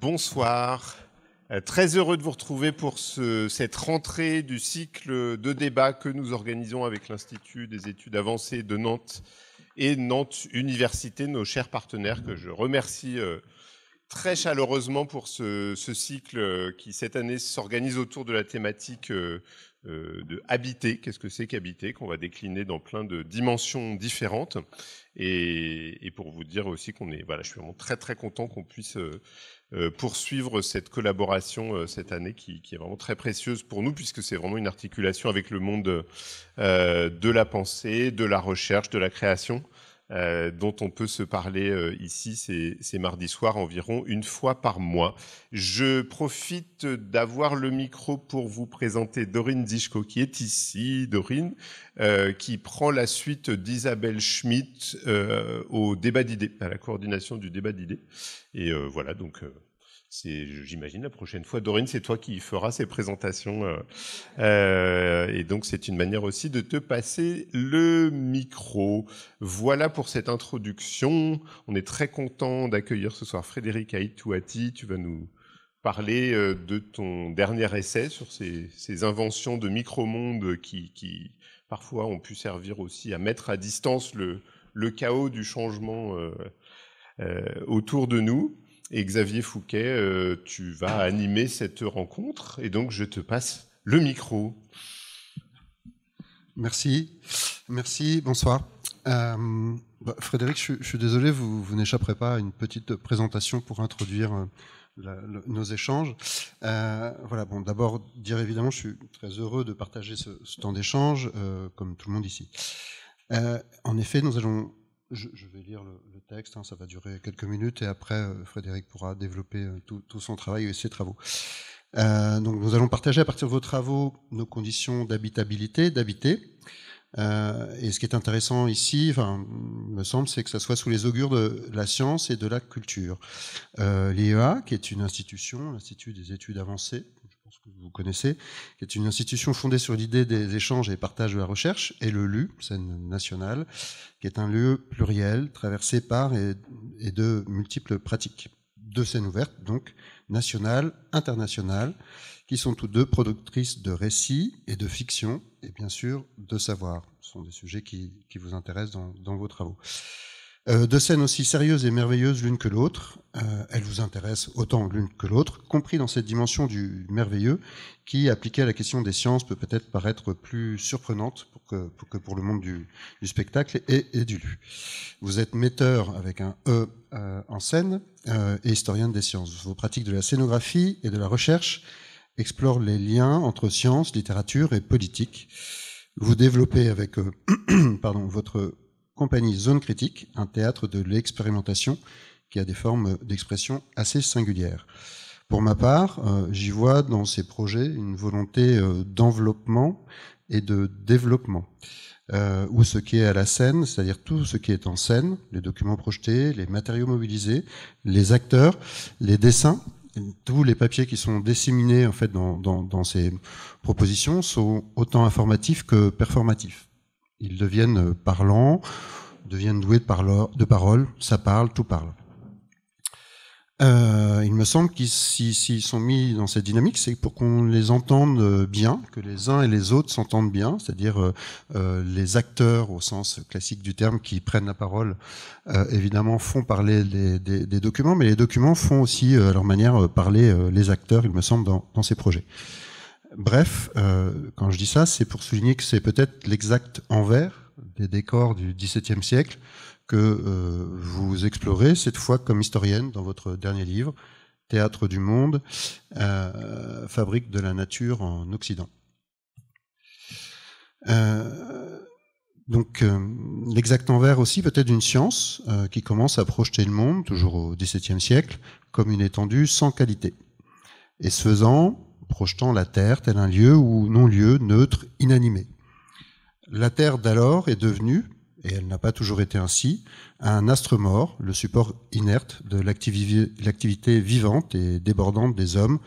Bonsoir. Euh, très heureux de vous retrouver pour cette rentrée du cycle de débat que nous organisons avec l'Institut des études avancées de Nantes et Nantes Université, nos chers partenaires que je remercie euh, très chaleureusement pour ce, ce cycle qui cette année s'organise autour de la thématique euh, euh, de habiter, qu'est-ce que c'est qu'habiter, qu'on va décliner dans plein de dimensions différentes. Et, pour vous dire aussi qu'on est, voilà, je suis vraiment très très content qu'on puisse euh, euh, poursuivre cette collaboration cette année qui, est vraiment très précieuse pour nous puisque c'est vraiment une articulation avec le monde de la pensée, de la recherche, de la création. Euh, dont on peut se parler euh, ici, c'est mardi soir environ une fois par mois. Je profite d'avoir le micro pour vous présenter Dorine Dischko qui est ici, Dorine, euh, qui prend la suite d'Isabelle Schmitt euh, au débat d'idées, à la coordination du débat d'idées. Et voilà, donc c'est, j'imagine, la prochaine fois. Dorine, c'est toi qui feras ces présentations. Euh, euh, et donc, c'est une manière aussi de te passer le micro. Voilà pour cette introduction. On est très content d'accueillir ce soir Frédéric Aitouati. Tu vas nous parler euh, de ton dernier essai sur ces, inventions de micro-monde qui, parfois, ont pu servir aussi à mettre à distance le, chaos du changement autour de nous. Et Xavier Fouquet, euh, tu vas animer cette rencontre et donc je te passe le micro. Merci, merci, bonsoir. Euh, bah, Frédéric, je, suis désolé, vous, n'échapperez pas à une petite présentation pour introduire euh, nos échanges. voilà, bon, d'abord dire évidemment, je suis très heureux de partager ce temps d'échange, comme tout le monde ici. en effet, nous allons je, vais lire le, texte, hein, ça va durer quelques minutes, et après euh, Frédéric pourra développer euh, tout, son travail et ses travaux. Euh, donc nous allons partager à partir de vos travaux nos conditions d'habitabilité, d'habiter. et ce qui est intéressant ici, enfin, me semble, c'est que ça soit sous les augures de la science et de la culture. L'IEA, qui est une institution, l'Institut des études avancées, vous connaissez, qui est une institution fondée sur l'idée des échanges et partage de la recherche, et le LU, scène nationale, qui est un lieu pluriel, traversé par et, de multiples pratiques. Deux scènes ouvertes, donc nationales, internationales, qui sont toutes deux productrices de récits et de fiction, et bien sûr de savoir. Ce sont des sujets qui, vous intéressent dans vos travaux. Euh, deux scènes aussi sérieuses et merveilleuses l'une que l'autre. Euh, elles vous intéressent autant l'une que l'autre, compris dans cette dimension du merveilleux qui, appliquée à la question des sciences, peut peut-être paraître plus surprenante pour que, pour le monde du, spectacle et, du lu. Vous êtes metteur avec un E euh, en scène et historienne des sciences. Vos pratiques de la scénographie et de la recherche explorent les liens entre sciences, littérature et politique vous développez avec pardon, votre compagnie Zone Critique, un théâtre de l'expérimentation qui a des formes d'expression assez singulières. Pour ma part, euh, j'y vois dans ces projets une volonté euh, d'enveloppement et de développement, euh, où ce qui est à la scène, c'est-à-dire tout ce qui est en scène, les documents projetés, les matériaux mobilisés, les acteurs, les dessins, tous les papiers qui sont disséminés en fait dans ces propositions sont autant informatifs que performatifs. Ils deviennent euh, parlants, deviennent doués de, paroles, parole, ça parle, tout parle. Euh, il me semble qu'ils s'ils sont mis dans cette dynamique, c'est pour qu'on les entende euh, bien, que les uns et les autres s'entendent bien, c'est-à-dire les acteurs au sens classique du terme qui prennent la parole, évidemment font parler des, documents, mais les documents font aussi à leur manière parler les acteurs, il me semble, dans ces projets. Bref, euh, quand je dis ça, c'est pour souligner que c'est peut-être l'exact envers des décors du XVIIe siècle que euh, vous explorez, cette fois comme historienne dans votre dernier livre, Théâtre du Monde, euh, Fabrique de la Nature en Occident. donc l'exact envers aussi peut-être d'une science qui commence à projeter le monde, toujours au XVIIe siècle, comme une étendue sans qualité. Et ce faisant, projetant la Terre tel un lieu ou non-lieu, neutre, inanimé. La Terre d'alors est devenue, et elle n'a pas toujours été ainsi, un astre mort, le support inerte de l'activité vivante et débordante des hommes,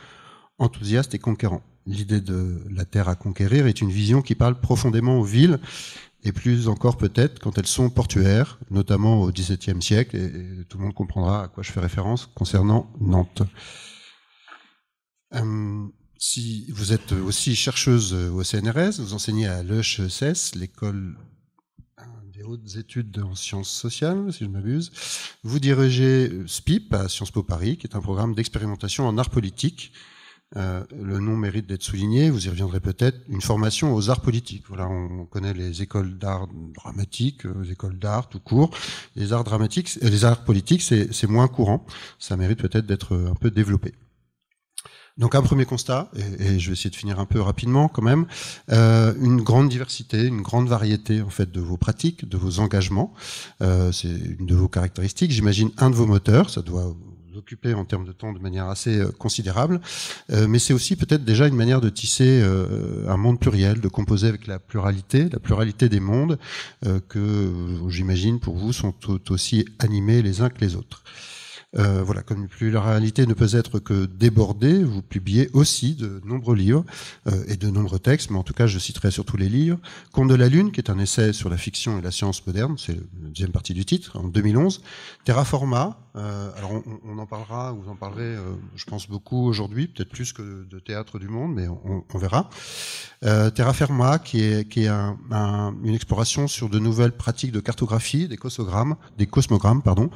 enthousiastes et conquérants. L'idée de la Terre à conquérir est une vision qui parle profondément aux villes, et plus encore peut-être quand elles sont portuaires, notamment au XVIIe siècle, et, tout le monde comprendra à quoi je fais référence concernant Nantes. Hum, si vous êtes aussi chercheuse euh, au CNRS, vous enseignez à l'EHESS, l'école des hautes études en sciences sociales, si je m'abuse. Vous dirigez euh, SPIP à Sciences Po Paris, qui est un programme d'expérimentation en arts politiques. Euh, le nom mérite d'être souligné, vous y reviendrez peut-être, une formation aux arts politiques. Voilà, on connaît les écoles d'art dramatique, les écoles d'art tout court. Les arts dramatiques, les arts politiques, c'est moins courant. Ça mérite peut-être d'être un peu développé. Donc un premier constat, et, je vais essayer de finir un peu rapidement quand même, euh, une grande diversité, une grande variété en fait de vos pratiques, de vos engagements, euh, c'est une de vos caractéristiques. J'imagine un de vos moteurs, ça doit vous occuper en termes de temps de manière assez euh, considérable, mais c'est aussi peut-être déjà une manière de tisser un monde pluriel, de composer avec la pluralité, la pluralité des mondes que j'imagine pour vous sont aussi animés les uns que les autres. Euh, voilà, comme la réalité ne peut être que débordée, vous publiez aussi de nombreux livres euh, et de nombreux textes, mais en tout cas, je citerai surtout les livres. Conte de la Lune, qui est un essai sur la fiction et la science moderne, c'est la deuxième partie du titre, en 2011. Terraforma, euh, alors on, en parlera, vous en parlerez, euh, je pense beaucoup aujourd'hui, peut-être plus que de Théâtre du Monde, mais on, on verra. Euh, Terra qui est, qui est un, une exploration sur de nouvelles pratiques de cartographie, des cosmogrammes, des cosmogrammes, pardon,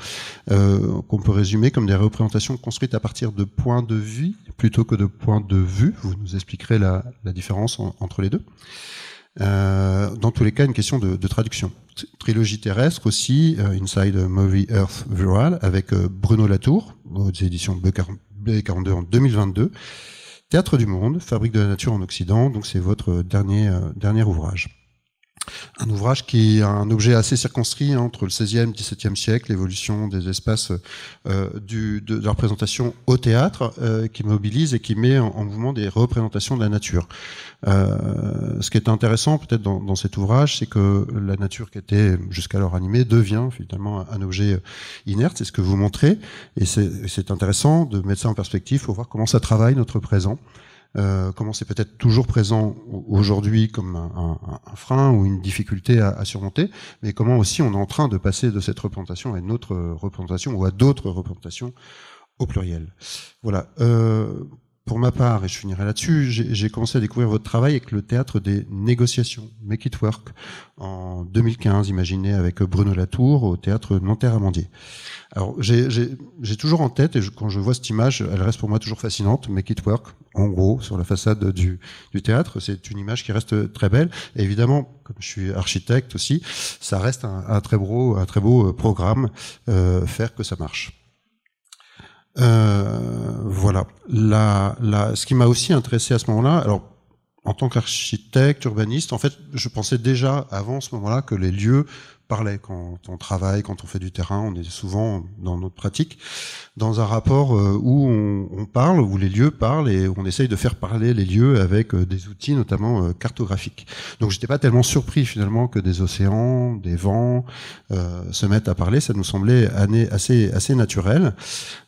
euh, qu'on peut résumer comme des représentations construites à partir de points de vue plutôt que de points de vue. Vous nous expliquerez la, la différence entre les deux. Euh, dans tous les cas, une question de, traduction. Trilogie terrestre aussi, euh, Inside Movie Earth Viral, avec euh, Bruno Latour, aux éditions B42 en 2022. Théâtre du Monde, Fabrique de la Nature en Occident, donc c'est votre euh, dernier, dernier ouvrage un ouvrage qui est un objet assez circonscrit hein, entre le 16e et 17e siècle, l'évolution des espaces euh, de, représentation au théâtre, euh, qui mobilise et qui met en, mouvement des représentations de la nature. Euh, ce qui est intéressant peut-être dans, cet ouvrage, c'est que la nature qui était jusqu'alors animée devient finalement un, un objet inerte, c'est ce que vous montrez, et c'est intéressant de mettre ça en perspective pour voir comment ça travaille notre présent. Euh, comment c'est peut-être toujours présent aujourd'hui comme un, frein ou une difficulté à, surmonter, mais comment aussi on est en train de passer de cette représentation à une autre représentation ou à d'autres représentations au pluriel. Voilà. Euh, pour ma part, et je finirai là-dessus, j'ai commencé à découvrir votre travail avec le théâtre des négociations, Make It Work, en 2015, imaginé avec Bruno Latour au théâtre Nanterre-Amandier. Alors j'ai toujours en tête, et quand je vois cette image, elle reste pour moi toujours fascinante, Make It Work, en gros, sur la façade du, du théâtre. C'est une image qui reste très belle. Et évidemment, comme je suis architecte aussi, ça reste un, un très, beau, un très beau euh, programme, euh, faire que ça marche. Euh, voilà. ce qui m'a aussi intéressé à ce moment-là, alors en tant qu'architecte, urbaniste, en fait, je pensais déjà avant ce moment-là que les lieux parlait. Quand on travaille, quand on fait du terrain, on est souvent dans notre pratique dans un rapport euh, où on, parle, où les lieux parlent et on essaye de faire parler les lieux avec euh, des outils notamment euh, cartographiques. Donc j'étais pas tellement surpris finalement que des océans, des vents se mettent à parler. Ça nous semblait assez assez naturel.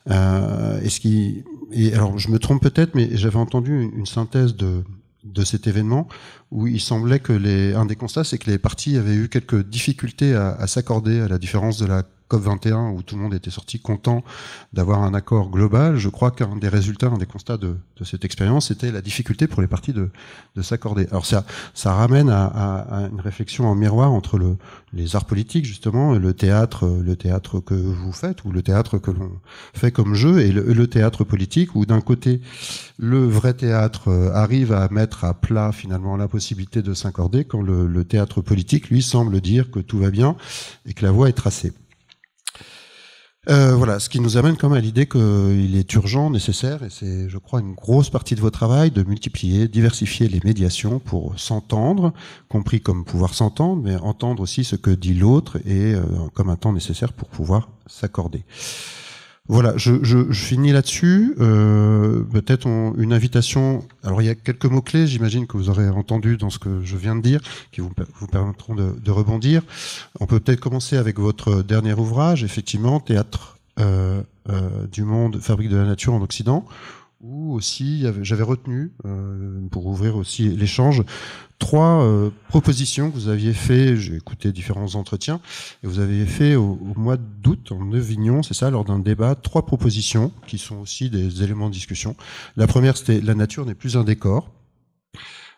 et ce qui et alors je me trompe peut-être, mais j'avais entendu une synthèse de de cet événement, où il semblait que les, un des constats, c'est que les partis avaient eu quelques difficultés à, à s'accorder, à la différence de la COP21 où tout le monde était sorti content d'avoir un accord global, je crois qu'un des résultats, un des constats de, cette expérience, c'était la difficulté pour les partis de, s'accorder. Alors ça, ramène à, une réflexion en miroir entre les arts politiques justement, et le théâtre, le théâtre que vous faites ou le théâtre que l'on fait comme jeu et le, théâtre politique où d'un côté le vrai théâtre euh, arrive à mettre à plat finalement la possibilité de s'accorder quand le théâtre politique lui semble dire que tout va bien et que la voie est tracée. Euh, voilà, ce qui nous amène quand même à l'idée qu'il est urgent, nécessaire, et c'est, je crois, une grosse partie de votre travail, de multiplier, diversifier les médiations pour s'entendre, compris comme pouvoir s'entendre, mais entendre aussi ce que dit l'autre et euh, comme un temps nécessaire pour pouvoir s'accorder. Voilà, je, je, finis là-dessus. Euh, peut-être une invitation. Alors il y a quelques mots clés, j'imagine que vous aurez entendu dans ce que je viens de dire, qui vous, permettront de, rebondir. On peut peut-être commencer avec votre dernier ouvrage, effectivement, Théâtre euh, euh, du monde, fabrique de la nature en Occident, ou aussi j'avais retenu, euh, pour ouvrir aussi l'échange, trois euh, propositions que vous aviez fait, j'ai écouté différents entretiens, et vous aviez fait au, au mois d'août en Avignon, c'est ça, lors d'un débat, trois propositions qui sont aussi des éléments de discussion. La première, c'était la nature n'est plus un décor.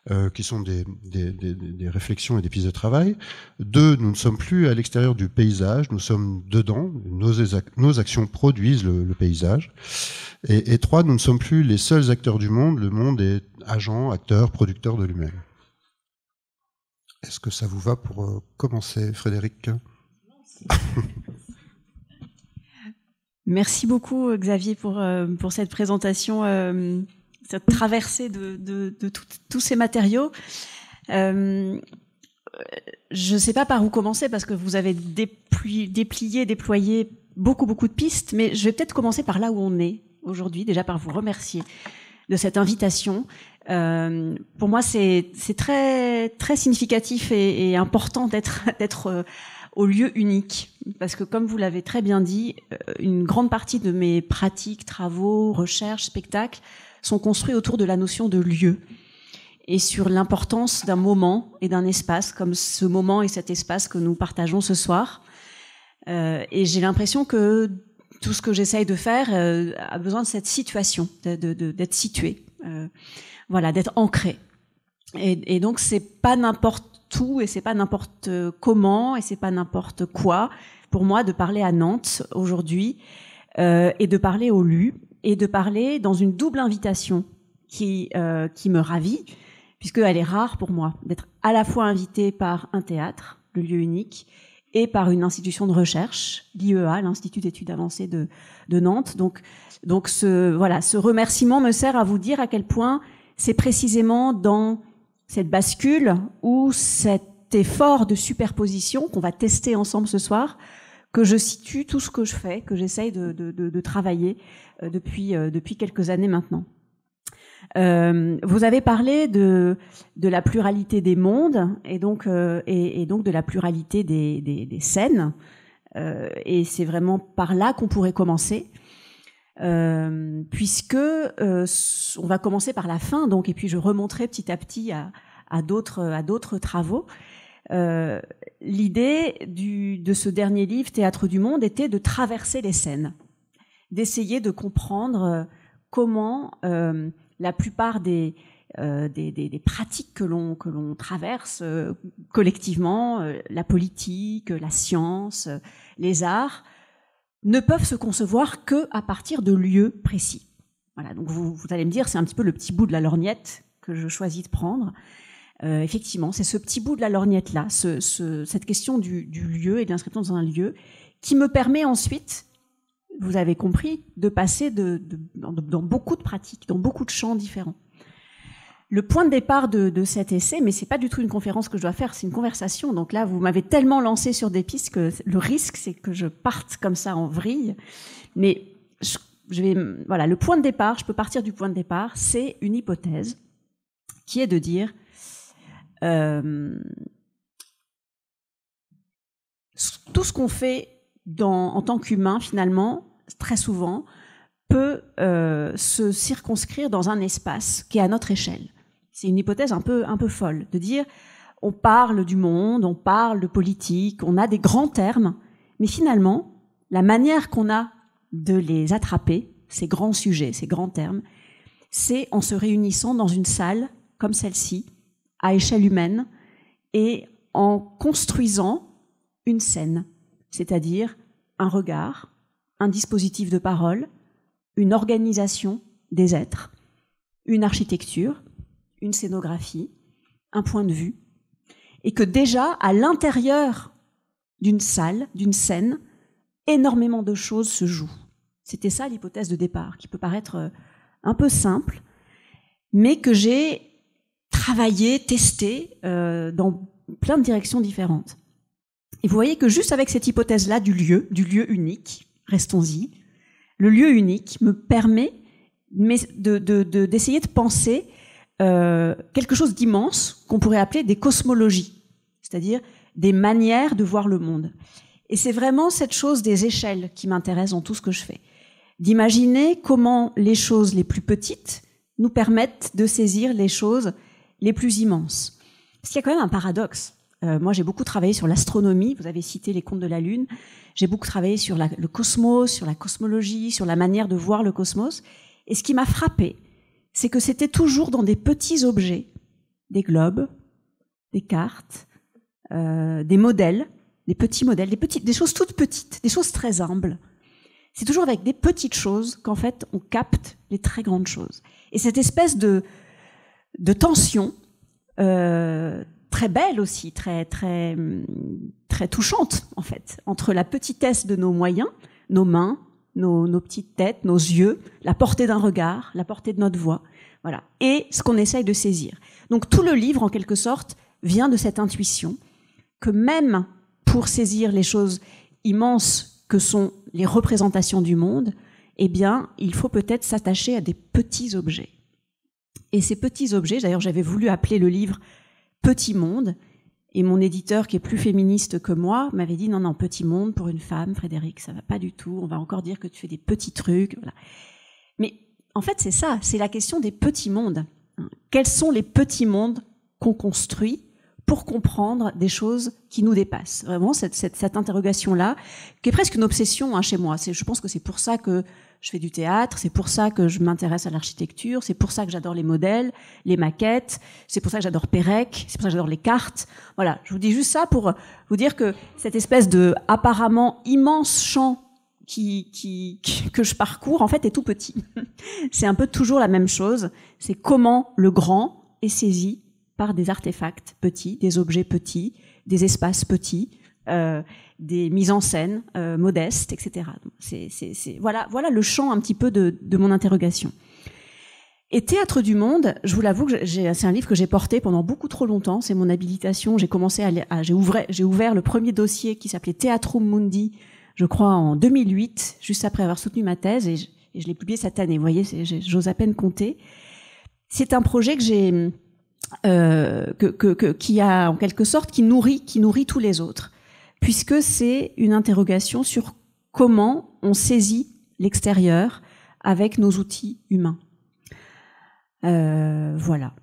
Euh, qui sont des, des, des, réflexions et des pistes de travail. Deux, nous ne sommes plus à l'extérieur du paysage, nous sommes dedans, nos, actions produisent le, paysage. Et, et, trois, nous ne sommes plus les seuls acteurs du monde, le monde est agent, acteur, producteur de lui-même. Est-ce que ça vous va pour euh, commencer, Frédéric Merci beaucoup, Xavier, pour, euh, pour cette présentation traversée de, tous ces matériaux. Euh, je ne sais pas par où commencer parce que vous avez déplié, déployé beaucoup, beaucoup de pistes, mais je vais peut-être commencer par là où on est aujourd'hui, déjà par vous remercier de cette invitation. Euh, pour moi, c'est très, significatif et, important d'être euh, au lieu unique, parce que comme vous l'avez très bien dit, une grande partie de mes pratiques, travaux, recherches, spectacles sont construits autour de la notion de lieu et sur l'importance d'un moment et d'un espace, comme ce moment et cet espace que nous partageons ce soir. Euh, et j'ai l'impression que tout ce que j'essaye de faire euh, a besoin de cette situation, d'être situé, euh, voilà, d'être ancré. Et, et donc c'est pas n'importe où et c'est pas n'importe comment et c'est pas n'importe quoi pour moi de parler à Nantes aujourd'hui et de parler au LU et de parler dans une double invitation qui, euh, qui me ravit, puisqu'elle est rare pour moi d'être à la fois invitée par un théâtre, le lieu unique, et par une institution de recherche, l'IEA, l'Institut d'études avancées de, de Nantes. Donc, donc ce, voilà, ce remerciement me sert à vous dire à quel point c'est précisément dans cette bascule ou cet effort de superposition qu'on va tester ensemble ce soir que je situe tout ce que je fais, que j'essaye de, travailler euh, depuis, euh, depuis quelques années maintenant. Euh, vous avez parlé de, de la pluralité des mondes et donc, et, donc de la pluralité des, scènes. et c'est vraiment par là qu'on pourrait commencer. puisque on va commencer par la fin, donc, et puis je remonterai petit à petit à, d'autres à d'autres travaux. Euh, l'idée de ce dernier livre, Théâtre du Monde, était de traverser les scènes, d'essayer de comprendre euh, comment euh, la plupart des, pratiques que l'on traverse collectivement, la politique, la science, les arts, ne peuvent se concevoir que à partir de lieux précis. Voilà. Donc vous, vous allez me dire, c'est un petit peu le petit bout de la lorgnette que je choisis de prendre, euh, effectivement, c'est ce petit bout de la lorgnette là, cette question du, lieu et de l'inscription dans un lieu, qui me permet ensuite, vous avez compris, de passer dans, beaucoup de pratiques, dans beaucoup de champs différents. Le point de départ de, cet essai, mais c'est pas du tout une conférence que je dois faire, c'est une conversation. Donc là, vous m'avez tellement lancé sur des pistes que le risque, c'est que je parte comme ça en vrille. Mais je vais, voilà, le point de départ, je peux partir du point de départ, c'est une hypothèse qui est de dire euh, tout ce qu'on fait en tant qu'humain, finalement, très souvent, peut euh, se circonscrire dans un espace qui est à notre échelle. C'est une hypothèse un peu, un peu folle de dire on parle du monde, on parle de politique, on a des grands termes, mais finalement, la manière qu'on a de les attraper, ces grands sujets, ces grands termes, c'est en se réunissant dans une salle comme celle-ci, à échelle humaine et en construisant une scène, c'est-à-dire un regard, un dispositif de parole, une organisation des êtres, une architecture, une scénographie, un point de vue, et que déjà à l'intérieur d'une salle, d'une scène, énormément de choses se jouent. C'était ça l'hypothèse de départ, qui peut paraître euh, un peu simple, mais que j'ai travailler, tester euh, dans plein de directions différentes. Et vous voyez que juste avec cette hypothèse-là du lieu, du lieu unique, restons-y, le lieu unique me permet d'essayer de, penser euh, quelque chose d'immense qu'on pourrait appeler des cosmologies, c'est-à-dire des manières de voir le monde. Et c'est vraiment cette chose des échelles qui m'intéresse dans tout ce que je fais. D'imaginer comment les choses les plus petites nous permettent de saisir les choses les plus immenses. Parce qu'il y a quand même un paradoxe. Euh, moi, j'ai beaucoup travaillé sur l'astronomie. Vous avez cité les contes de la Lune. J'ai beaucoup travaillé sur le cosmos, sur la cosmologie, sur la manière de voir le cosmos. Et ce qui m'a frappé, c'est que c'était toujours dans des petits objets, des globes, des cartes, euh, des modèles, des petits modèles, des, petites, des choses toutes petites, des choses très humbles. C'est toujours avec des petites choses qu'en fait on capte les très grandes choses. Et cette espèce de, de tension, euh, très belle aussi, très très très touchante en fait, entre la petitesse de nos moyens, nos mains, nos, nos petites têtes, nos yeux, la portée d'un regard, la portée de notre voix, voilà, et ce qu'on essaye de saisir. Donc tout le livre, en quelque sorte, vient de cette intuition que même pour saisir les choses immenses que sont les représentations du monde, eh bien, il faut peut-être s'attacher à des petits objets. Et ces petits objets, d'ailleurs j'avais voulu appeler le livre Petit Monde, et mon éditeur, qui est plus féministe que moi, m'avait dit non, non, Petit Monde pour une femme, Frédéric, ça va pas du tout, on va encore dire que tu fais des petits trucs. Voilà. Mais en fait, c'est ça, c'est la question des petits mondes. Quels sont les petits mondes qu'on construit pour comprendre des choses qui nous dépassent Vraiment, cette, cette, interrogation-là, qui est presque une obsession hein, chez moi. je pense que c'est pour ça que je fais du théâtre, c'est pour ça que je m'intéresse à l'architecture, c'est pour ça que j'adore les modèles, les maquettes, c'est pour ça que j'adore Pérec, c'est pour ça que j'adore les cartes. Voilà, je vous dis juste ça pour vous dire que cette espèce de apparemment immense champ que je parcours en fait est tout petit. c'est un peu toujours la même chose, c'est comment le grand est saisi par des artefacts petits, des objets petits, des espaces petits, euh, des mises en scène euh, modestes, etc. voilà, voilà le champ un petit peu de, mon interrogation. Et Théâtre du Monde, je vous l'avoue c'est un livre que j'ai porté pendant beaucoup trop longtemps. C'est mon habilitation. J'ai commencé à, j'ai ouvert, j'ai ouvert le premier dossier qui s'appelait théâtre Mundi, je crois en 2008, juste après avoir soutenu ma thèse, et je, l'ai publié cette année. Vous voyez, j'ose à peine compter. C'est un projet que j'ai, euh, qui a en quelque sorte qui nourrit, qui nourrit tous les autres puisque c'est une interrogation sur comment on saisit l'extérieur avec nos outils humains. Euh, voilà.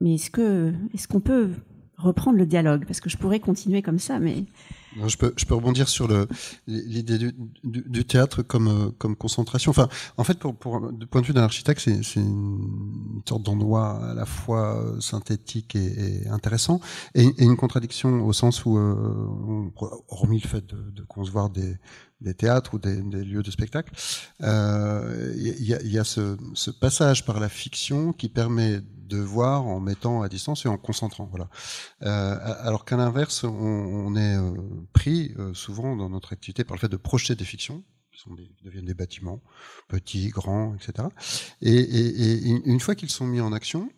Mais est-ce que est-ce qu'on peut reprendre le dialogue parce que je pourrais continuer comme ça, mais je peux, je peux rebondir sur l'idée du, théâtre comme, euh, comme concentration. Enfin, en fait, pour, pour, du point de vue d'un architecte, c'est une sorte d'endroit à la fois euh, synthétique et, intéressant, et, une contradiction au sens où, euh, hormis le fait de, concevoir des, des théâtres ou des, des lieux de spectacle, il y, a, y a ce, ce passage par la fiction qui permet de voir en mettant à distance et en concentrant. Voilà. Euh, alors qu'à l'inverse, on, est euh, pris euh, souvent dans notre activité par le fait de projeter des fictions qui deviennent des bâtiments, petits, grands, etc. et une fois qu'ils sont mis en action,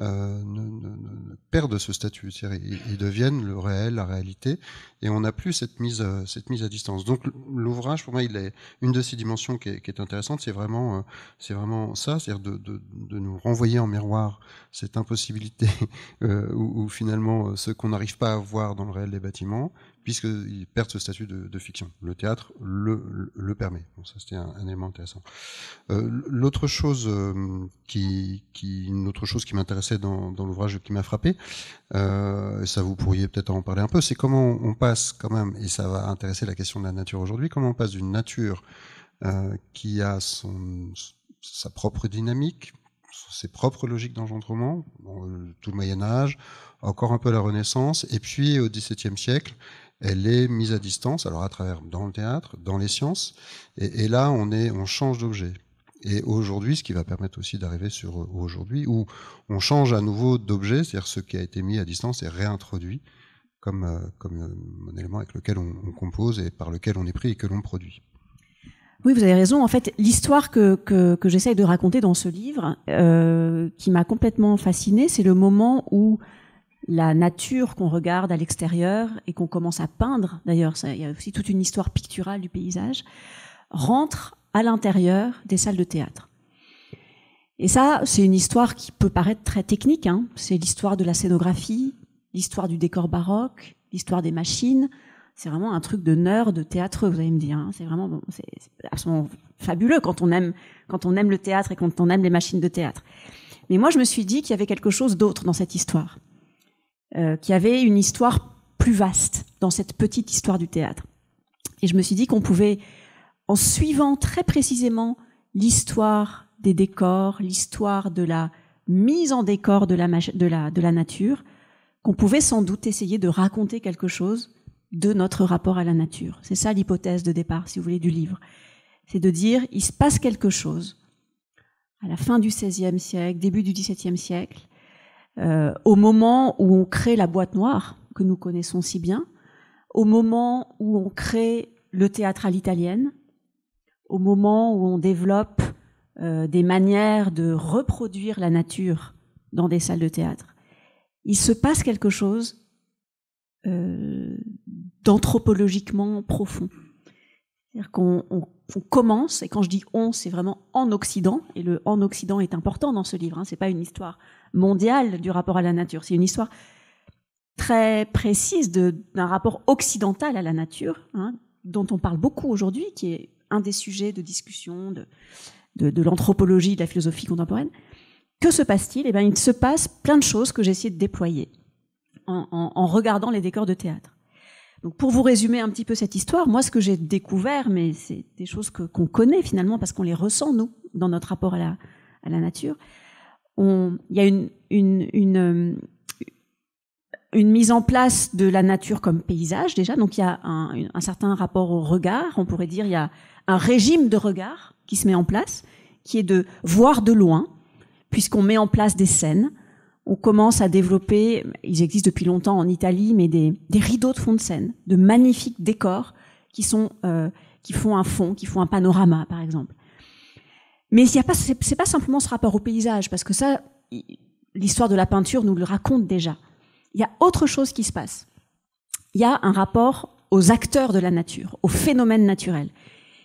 euh, ne, perdent ce statut, ils, deviennent le réel, la réalité, et on n'a plus cette mise, euh, à distance. Donc l'ouvrage, pour moi, il est une de ces dimensions qui est, intéressante, c'est vraiment, euh, c'est vraiment ça, c'est-à-dire de, nous renvoyer en miroir cette impossibilité ou finalement ce qu'on n'arrive pas à voir dans le réel des bâtiments, puisqu'ils perdent ce statut de, fiction. Le théâtre le, permet. ça, c'était un, élément intéressant. l'autre chose qui, qui, une autre chose qui qui m'intéressait dans, l'ouvrage qui m'a frappé, euh, et ça vous pourriez peut-être en parler un peu, c'est comment on passe quand même, et ça va intéresser la question de la nature aujourd'hui, comment on passe d'une nature euh, qui a son, sa propre dynamique, ses propres logiques d'engendrement, euh, tout le Moyen Âge, encore un peu la Renaissance, et puis au XVIIe siècle, elle est mise à distance, alors à travers dans le théâtre, dans les sciences, et, et là on est, on change d'objet et aujourd'hui, ce qui va permettre aussi d'arriver sur euh, aujourd'hui, où on change à nouveau d'objet, c'est-à-dire ce qui a été mis à distance est réintroduit comme, euh, comme euh, un élément avec lequel on, compose et par lequel on est pris et que l'on produit. Oui, vous avez raison. En fait, l'histoire que, que, j'essaye de raconter dans ce livre, qui m'a complètement fascinée, c'est le moment où la nature qu'on regarde à l'extérieur et qu'on commence à peindre, d'ailleurs, il y a aussi toute une histoire picturale du paysage, rentre à l'intérieur des salles de théâtre. Et ça, c'est une histoire qui peut paraître très technique. Hein. C'est l'histoire de la scénographie, l'histoire du décor baroque, l'histoire des machines. C'est vraiment un truc de nerd, de théâtre, vous allez me dire. Hein. C'est vraiment c'est absolument fabuleux quand on aime quand on aime le théâtre et quand on aime les machines de théâtre. Mais moi, je me suis dit qu'il y avait quelque chose d'autre dans cette histoire, euh, qu'il y avait une histoire plus vaste dans cette petite histoire du théâtre. Et je me suis dit qu'on pouvait en suivant très précisément l'histoire des décors, l'histoire de la mise en décor de la, nature, qu'on pouvait sans doute essayer de raconter quelque chose de notre rapport à la nature. C'est ça l'hypothèse de départ, si vous voulez, du livre. C'est de dire, il se passe quelque chose à la fin du XVIe siècle, début du XVIIe siècle, euh, au moment où on crée la boîte noire, que nous connaissons si bien, au moment où on crée le théâtre à l'italienne, au moment où on développe euh, des manières de reproduire la nature dans des salles de théâtre, il se passe quelque chose euh, d'anthropologiquement profond. C'est-à-dire qu'on on, commence, et quand je dis on, c'est vraiment en Occident, et le en Occident est important dans ce livre, hein. ce n'est pas une histoire mondiale du rapport à la nature, c'est une histoire très précise d'un rapport occidental à la nature, hein, dont on parle beaucoup aujourd'hui, qui est un des sujets de discussion de, de, l'anthropologie, de la philosophie contemporaine. Que se passe-t-il Eh il se passe plein de choses que j'ai essayé de déployer en, regardant les décors de théâtre. Donc pour vous résumer un petit peu cette histoire, moi ce que j'ai découvert, mais c'est des choses qu'on connaît finalement parce qu'on les ressent nous dans notre rapport à la, la nature. Il y a une, euh, une mise en place de la nature comme paysage déjà. Donc il y a un, certain rapport au regard, on pourrait dire, il y a un régime de regard qui se met en place, qui est de voir de loin, puisqu'on met en place des scènes. On commence à développer, ils existent depuis longtemps en Italie, mais des, rideaux de fond de scène, de magnifiques décors qui sont, euh, qui font un fond, qui font un panorama, par exemple. Mais il y pas, c'est pas simplement ce rapport au paysage, parce que ça, l'histoire de la peinture nous le raconte déjà il y a autre chose qui se passe. Il y a un rapport aux acteurs de la nature, aux phénomènes naturels.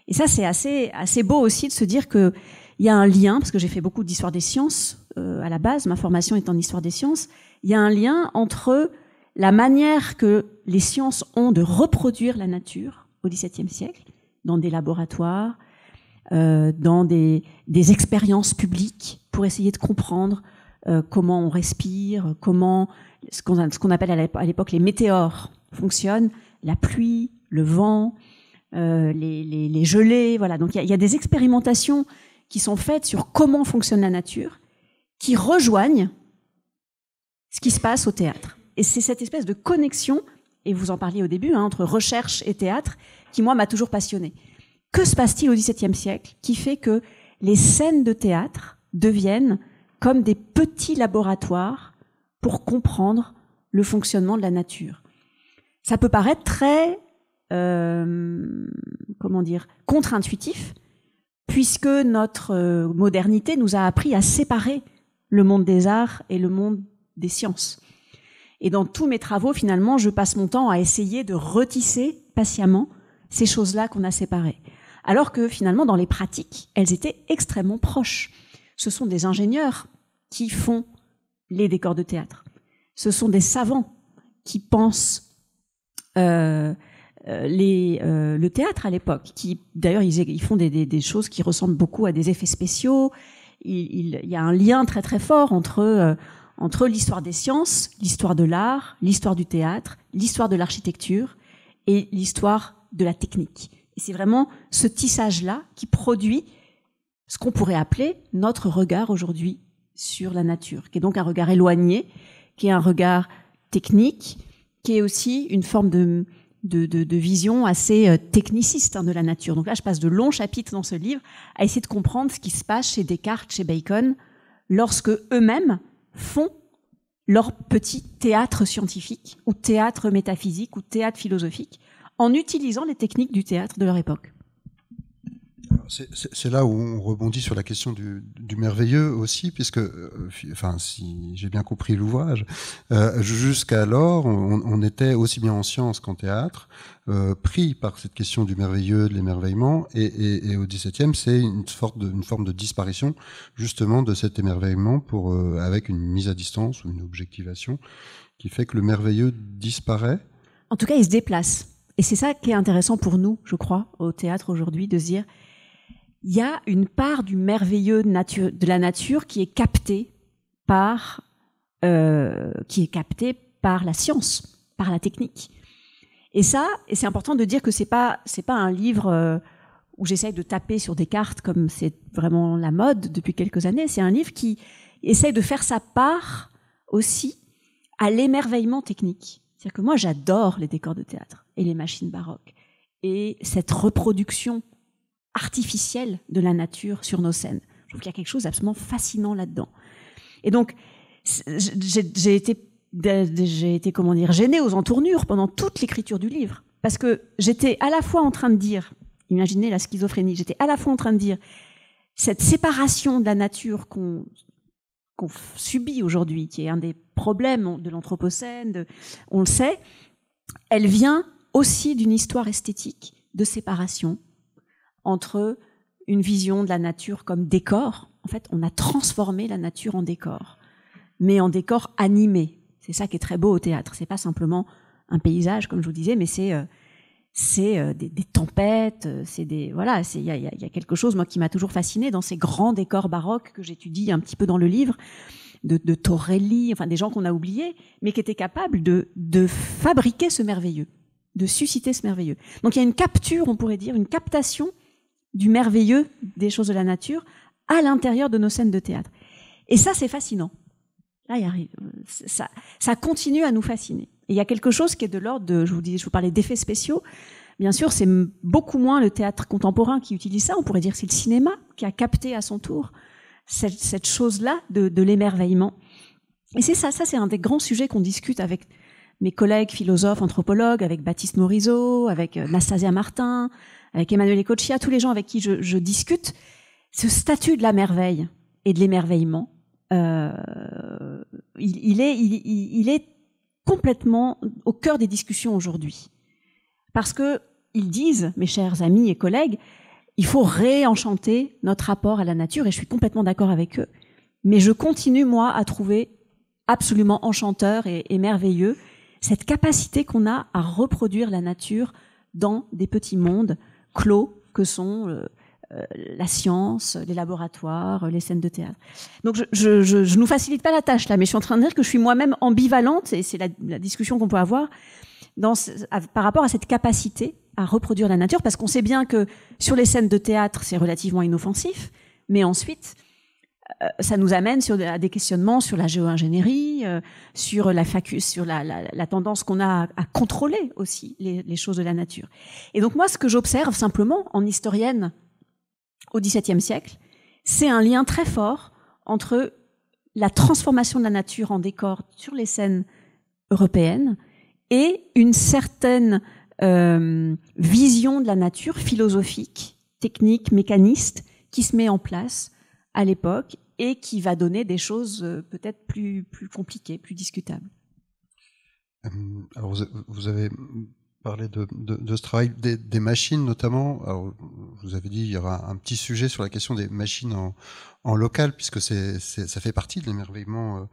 Et ça, c'est assez, assez beau aussi de se dire que il y a un lien, parce que j'ai fait beaucoup d'histoire des sciences euh, à la base, ma formation est en histoire des sciences, il y a un lien entre la manière que les sciences ont de reproduire la nature au XVIIe siècle, dans des laboratoires, euh, dans des, des expériences publiques, pour essayer de comprendre euh, comment on respire, comment ce qu'on appelle à l'époque les météores fonctionnent, la pluie, le vent, euh, les, gelées, voilà. Donc il y, a des expérimentations qui sont faites sur comment fonctionne la nature, qui rejoignent ce qui se passe au théâtre. Et c'est cette espèce de connexion, et vous en parliez au début, hein, entre recherche et théâtre, qui moi m'a toujours passionné Que se passe-t-il au XVIIe siècle qui fait que les scènes de théâtre deviennent comme des petits laboratoires pour comprendre le fonctionnement de la nature. Ça peut paraître très, euh, comment dire, contre-intuitif, puisque notre euh, modernité nous a appris à séparer le monde des arts et le monde des sciences. Et dans tous mes travaux, finalement, je passe mon temps à essayer de retisser patiemment ces choses-là qu'on a séparées. Alors que finalement, dans les pratiques, elles étaient extrêmement proches. Ce sont des ingénieurs qui font les décors de théâtre. Ce sont des savants qui pensent euh, euh, euh, le théâtre à l'époque. Qui d'ailleurs ils, font des, choses qui ressemblent beaucoup à des effets spéciaux. Il, y a un lien très très fort entre entre l'histoire des sciences, l'histoire de l'art, l'histoire du théâtre, l'histoire de l'architecture et l'histoire de la technique. Et c'est vraiment ce tissage là qui produit ce qu'on pourrait appeler notre regard aujourd'hui sur la nature, qui est donc un regard éloigné, qui est un regard technique, qui est aussi une forme de, de, vision assez euh, techniciste hein, de la nature. Donc là, je passe de longs chapitres dans ce livre à essayer de comprendre ce qui se passe chez Descartes, chez Bacon, lorsque eux-mêmes font leur petit théâtre scientifique ou théâtre métaphysique ou théâtre philosophique en utilisant les techniques du théâtre de leur époque c'est là où on rebondit sur la question du, merveilleux aussi, puisque, euh, enfin, si j'ai bien compris l'ouvrage, euh, jusqu'alors, on, était aussi bien en sciences qu'en théâtre, euh, pris par cette question du merveilleux, de l'émerveillement, et, et, au XVIIe, c'est une forme de disparition justement de cet émerveillement avec une mise à distance ou une objectivation qui fait que le merveilleux disparaît. En tout cas, il se déplace. Et c'est ça qui est intéressant pour nous, je crois, au théâtre aujourd'hui, de se dire il y a une part du merveilleux nature, de la nature qui est captée par euh, qui est captée par la science, par la technique. Et ça, et c'est important de dire que c'est pas c'est pas un livre euh, où j'essaye de taper sur des cartes comme c'est vraiment la mode depuis quelques années. C'est un livre qui essaye de faire sa part aussi à l'émerveillement technique. C'est-à-dire que moi, j'adore les décors de théâtre et les machines baroques et cette reproduction artificielle de la nature sur nos scènes. Je trouve qu'il y a quelque chose d'absolument fascinant là-dedans. Et donc, j'ai été, j'ai été, comment dire, gênée aux entournures pendant toute l'écriture du livre. Parce que j'étais à la fois en train de dire, imaginez la schizophrénie, j'étais à la fois en train de dire, cette séparation de la nature qu'on subit aujourd'hui, qui est un des problèmes de l'anthropocène, on le sait, elle vient aussi d'une histoire esthétique de séparation entre une vision de la nature comme décor. En fait, on a transformé la nature en décor, mais en décor animé. C'est ça qui est très beau au théâtre. C'est pas simplement un paysage, comme je vous disais, mais c'est euh, c'est euh, des, tempêtes, euh, c'est des voilà, il y a, quelque chose moi qui m'a toujours fasciné dans ces grands décors baroques que j'étudie un petit peu dans le livre de, de Torelli, enfin des gens qu'on a oubliés, mais qui étaient capables de, de fabriquer ce merveilleux, de susciter ce merveilleux. Donc il y a une capture, on pourrait dire, une captation du merveilleux des choses de la nature à l'intérieur de nos scènes de théâtre. Et ça, c'est fascinant. Là, il arrive. Euh, ça, continue à nous fasciner. il y a quelque chose qui est de l'ordre de, je vous dis, je vous parlais d'effets spéciaux. Bien sûr, c'est beaucoup moins le théâtre contemporain qui utilise ça. On pourrait dire c'est le cinéma qui a capté à son tour cette, chose-là de, l'émerveillement. Et c'est ça, ça c'est un des grands sujets qu'on discute avec mes collègues philosophes, anthropologues, avec Baptiste Morisot, avec euh, Nastasia Martin, avec Emmanuel Ecochia, tous les gens avec qui je, discute, ce statut de la merveille et de l'émerveillement, euh, il, est, complètement au cœur des discussions aujourd'hui. Parce que ils disent, mes chers amis et collègues, il faut réenchanter notre rapport à la nature, et je suis complètement d'accord avec eux. Mais je continue, moi, à trouver absolument enchanteur et merveilleux cette capacité qu'on a à reproduire la nature dans des petits mondes clos que sont euh, euh, la science, les laboratoires, euh, les scènes de théâtre. Donc je, ne je, nous facilite pas la tâche là, mais je suis en train de dire que je suis moi-même ambivalente, et c'est la, discussion qu'on peut avoir par rapport à cette capacité à reproduire la nature, parce qu'on sait bien que sur les scènes de théâtre, c'est relativement inoffensif, mais ensuite, euh, ça nous amène sur à des questionnements sur la géo-ingénierie, euh, sur la facus, sur la, la, la tendance qu'on a à, contrôler aussi les, les, choses de la nature. Et donc moi, ce que j'observe simplement en historienne au XVIIe siècle, c'est un lien très fort entre la transformation de la nature en décor sur les scènes européennes et une certaine euh, vision de la nature philosophique, technique, mécaniste qui se met en place à l'époque et qui va donner des choses euh, peut-être plus, plus compliquées, plus discutables. Euh, alors vous avez parlé de, ce travail des, machines notamment. Alors, vous avez dit il y aura un petit sujet sur la question des machines en, en local, puisque c'est, ça fait partie de l'émerveillement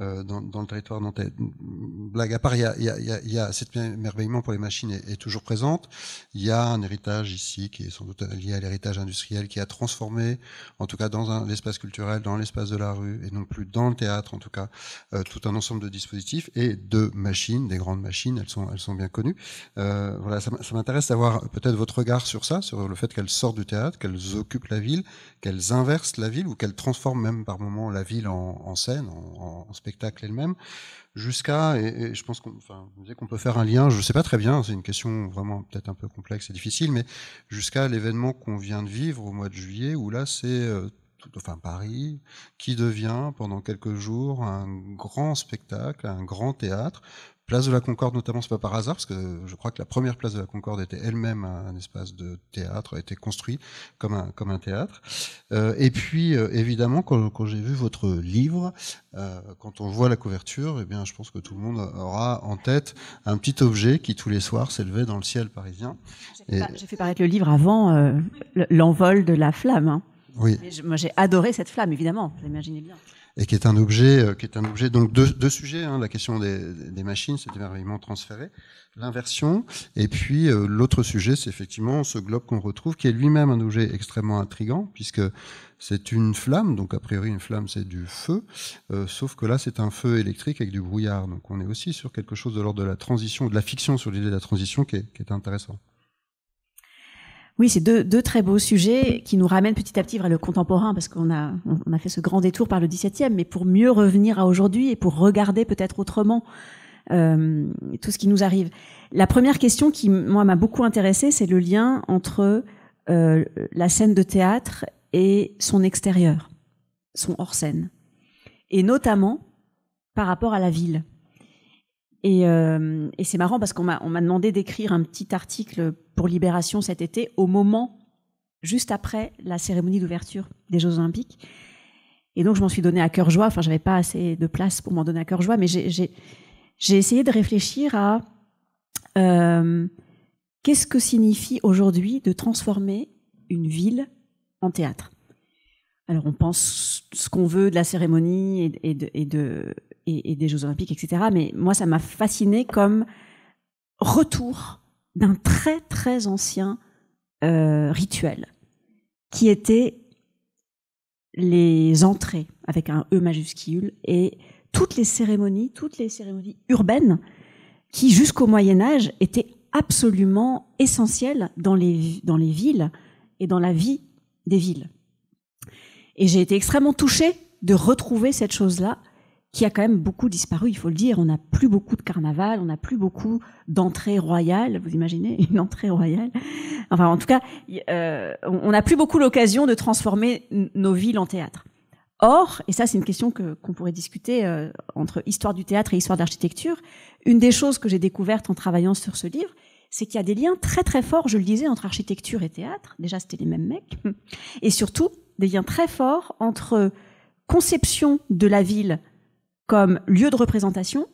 euh, euh, dans, le territoire nantais. Blague à part, il y a, il cet émerveillement pour les machines est, toujours présente. Il y a un héritage ici qui est sans doute lié à l'héritage industriel qui a transformé, en tout cas dans l'espace culturel, dans l'espace de la rue, et non plus dans le théâtre, en tout cas, euh, tout un ensemble de dispositifs et de machines, des grandes machines, elles sont, elles sont bien connues. voilà, ça, ça m'intéresse d'avoir peut-être votre regard sur ça, sur le fait qu'elles sortent du théâtre, qu'elles occupent la ville, qu'elles inversent la ville ou qu'elles transforment même par moments la ville en, scène, en, spectacle elle-même, jusqu'à, et, je pense qu'on peut faire un lien, je ne sais pas très bien, c'est une question vraiment peut-être un peu complexe et difficile, mais jusqu'à l'événement qu'on vient de vivre au mois de juillet, où là c'est... Euh, enfin, Paris, qui devient pendant quelques jours un grand spectacle, un grand théâtre, Place de la Concorde, notamment, c'est pas par hasard, parce que je crois que la première place de la Concorde était elle-même un, espace de théâtre, a été construit comme un, comme un théâtre. Euh, et puis, euh, évidemment, quand, j'ai vu votre livre, euh, quand on voit la couverture, eh bien, je pense que tout le monde aura en tête un petit objet qui, tous les soirs, s'élevait dans le ciel parisien. J'ai fait, paraître le livre avant l'envol de la flamme. Hein. Oui. moi, j'ai adoré cette flamme, évidemment, vous imaginez bien et qui est un objet, euh, qui est un objet donc deux, deux sujets, hein, la question des, des machines, cet émerveillement transféré, l'inversion, et puis euh, l'autre sujet, c'est effectivement ce globe qu'on retrouve, qui est lui-même un objet extrêmement intrigant, puisque c'est une flamme, donc a priori une flamme c'est du feu, euh, sauf que là c'est un feu électrique avec du brouillard, donc on est aussi sur quelque chose de l'ordre de la transition, de la fiction sur l'idée de la transition qui est, qui est intéressant. Oui, c'est deux, très beaux sujets qui nous ramènent petit à petit vers le contemporain, parce qu'on a, on a fait ce grand détour par le 17e, mais pour mieux revenir à aujourd'hui et pour regarder peut-être autrement euh, tout ce qui nous arrive. La première question qui, moi, m'a beaucoup intéressée, c'est le lien entre euh, la scène de théâtre et son extérieur, son hors-scène, et notamment par rapport à la ville. Euh, et, c'est marrant parce qu'on m'a, on m'a demandé d'écrire un petit article pour Libération cet été, au moment, juste après la cérémonie d'ouverture des Jeux Olympiques. Et donc, je m'en suis donné à cœur joie. Enfin, j'avais pas assez de place pour m'en donner à cœur joie, mais j'ai, j'ai, essayé de réfléchir à euh, qu'est-ce que signifie aujourd'hui de transformer une ville en théâtre alors on pense ce qu'on veut de la cérémonie et, des Jeux Olympiques, etc. Mais moi, ça m'a fasciné comme retour d'un très très ancien euh, rituel qui était les entrées avec un E majuscule et toutes les cérémonies, toutes les cérémonies urbaines qui jusqu'au Moyen Âge étaient absolument essentielles les, dans les villes et dans la vie des villes. Et j'ai été extrêmement touchée de retrouver cette chose-là qui a quand même beaucoup disparu, il faut le dire. On n'a plus beaucoup de carnaval, on n'a plus beaucoup d'entrées royales. Vous imaginez une entrée royale Enfin, en tout cas, euh, on n'a plus beaucoup l'occasion de transformer nos villes en théâtre. Or, et ça c'est une question que qu'on pourrait discuter euh, entre histoire du théâtre et histoire d'architecture, une des choses que j'ai découvertes en travaillant sur ce livre, c'est qu'il y a des liens très très forts, je le disais, entre architecture et théâtre. Déjà, c'était les mêmes mecs. Et surtout, des liens très forts entre conception de la ville comme lieu de représentation,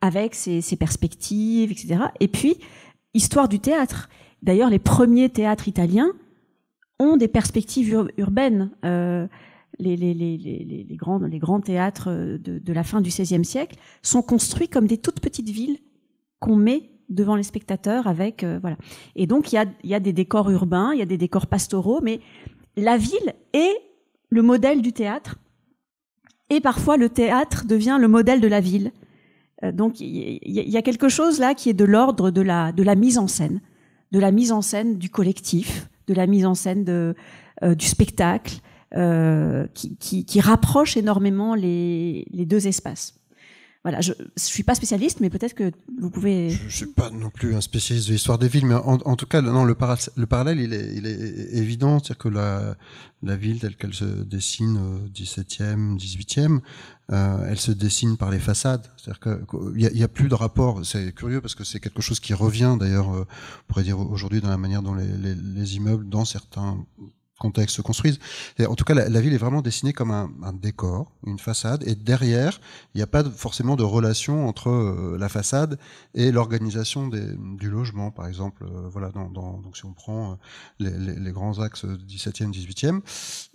avec ses, perspectives, etc. Et puis, histoire du théâtre. D'ailleurs, les premiers théâtres italiens ont des perspectives urbaines. Euh, les, les, les, grands, théâtres de, la fin du XVIe siècle sont construits comme des toutes petites villes qu'on met devant les spectateurs avec euh, voilà et donc il y a, y a des décors urbains il y a des décors pastoraux mais la ville est le modèle du théâtre, et parfois le théâtre devient le modèle de la ville. Euh, donc il y, a quelque chose là qui est de l'ordre de la, mise en scène, de la mise en scène du collectif, de la mise en scène euh, du spectacle, euh, qui, rapproche énormément les deux espaces je, ne suis pas spécialiste, mais peut-être que vous pouvez. Je, ne suis pas non plus un spécialiste de l'histoire des villes, mais en, tout cas, non, le, parallèle, il est, évident, c'est-à-dire que la, la ville telle qu'elle se dessine au 17e, euh, elle se dessine par les façades. C'est-à-dire qu'il n'y a, plus de rapport. C'est curieux parce que c'est quelque chose qui revient d'ailleurs, euh, on pourrait dire aujourd'hui dans la manière dont les, les immeubles dans certains contexte se construisent. Et en tout cas, la, ville est vraiment dessinée comme un, décor, une façade, et derrière, il n'y a pas forcément de relation entre euh, la façade et l'organisation du logement, par exemple. Euh, voilà, dans, dans, donc si on prend euh, les, grands axes 17e, 18e,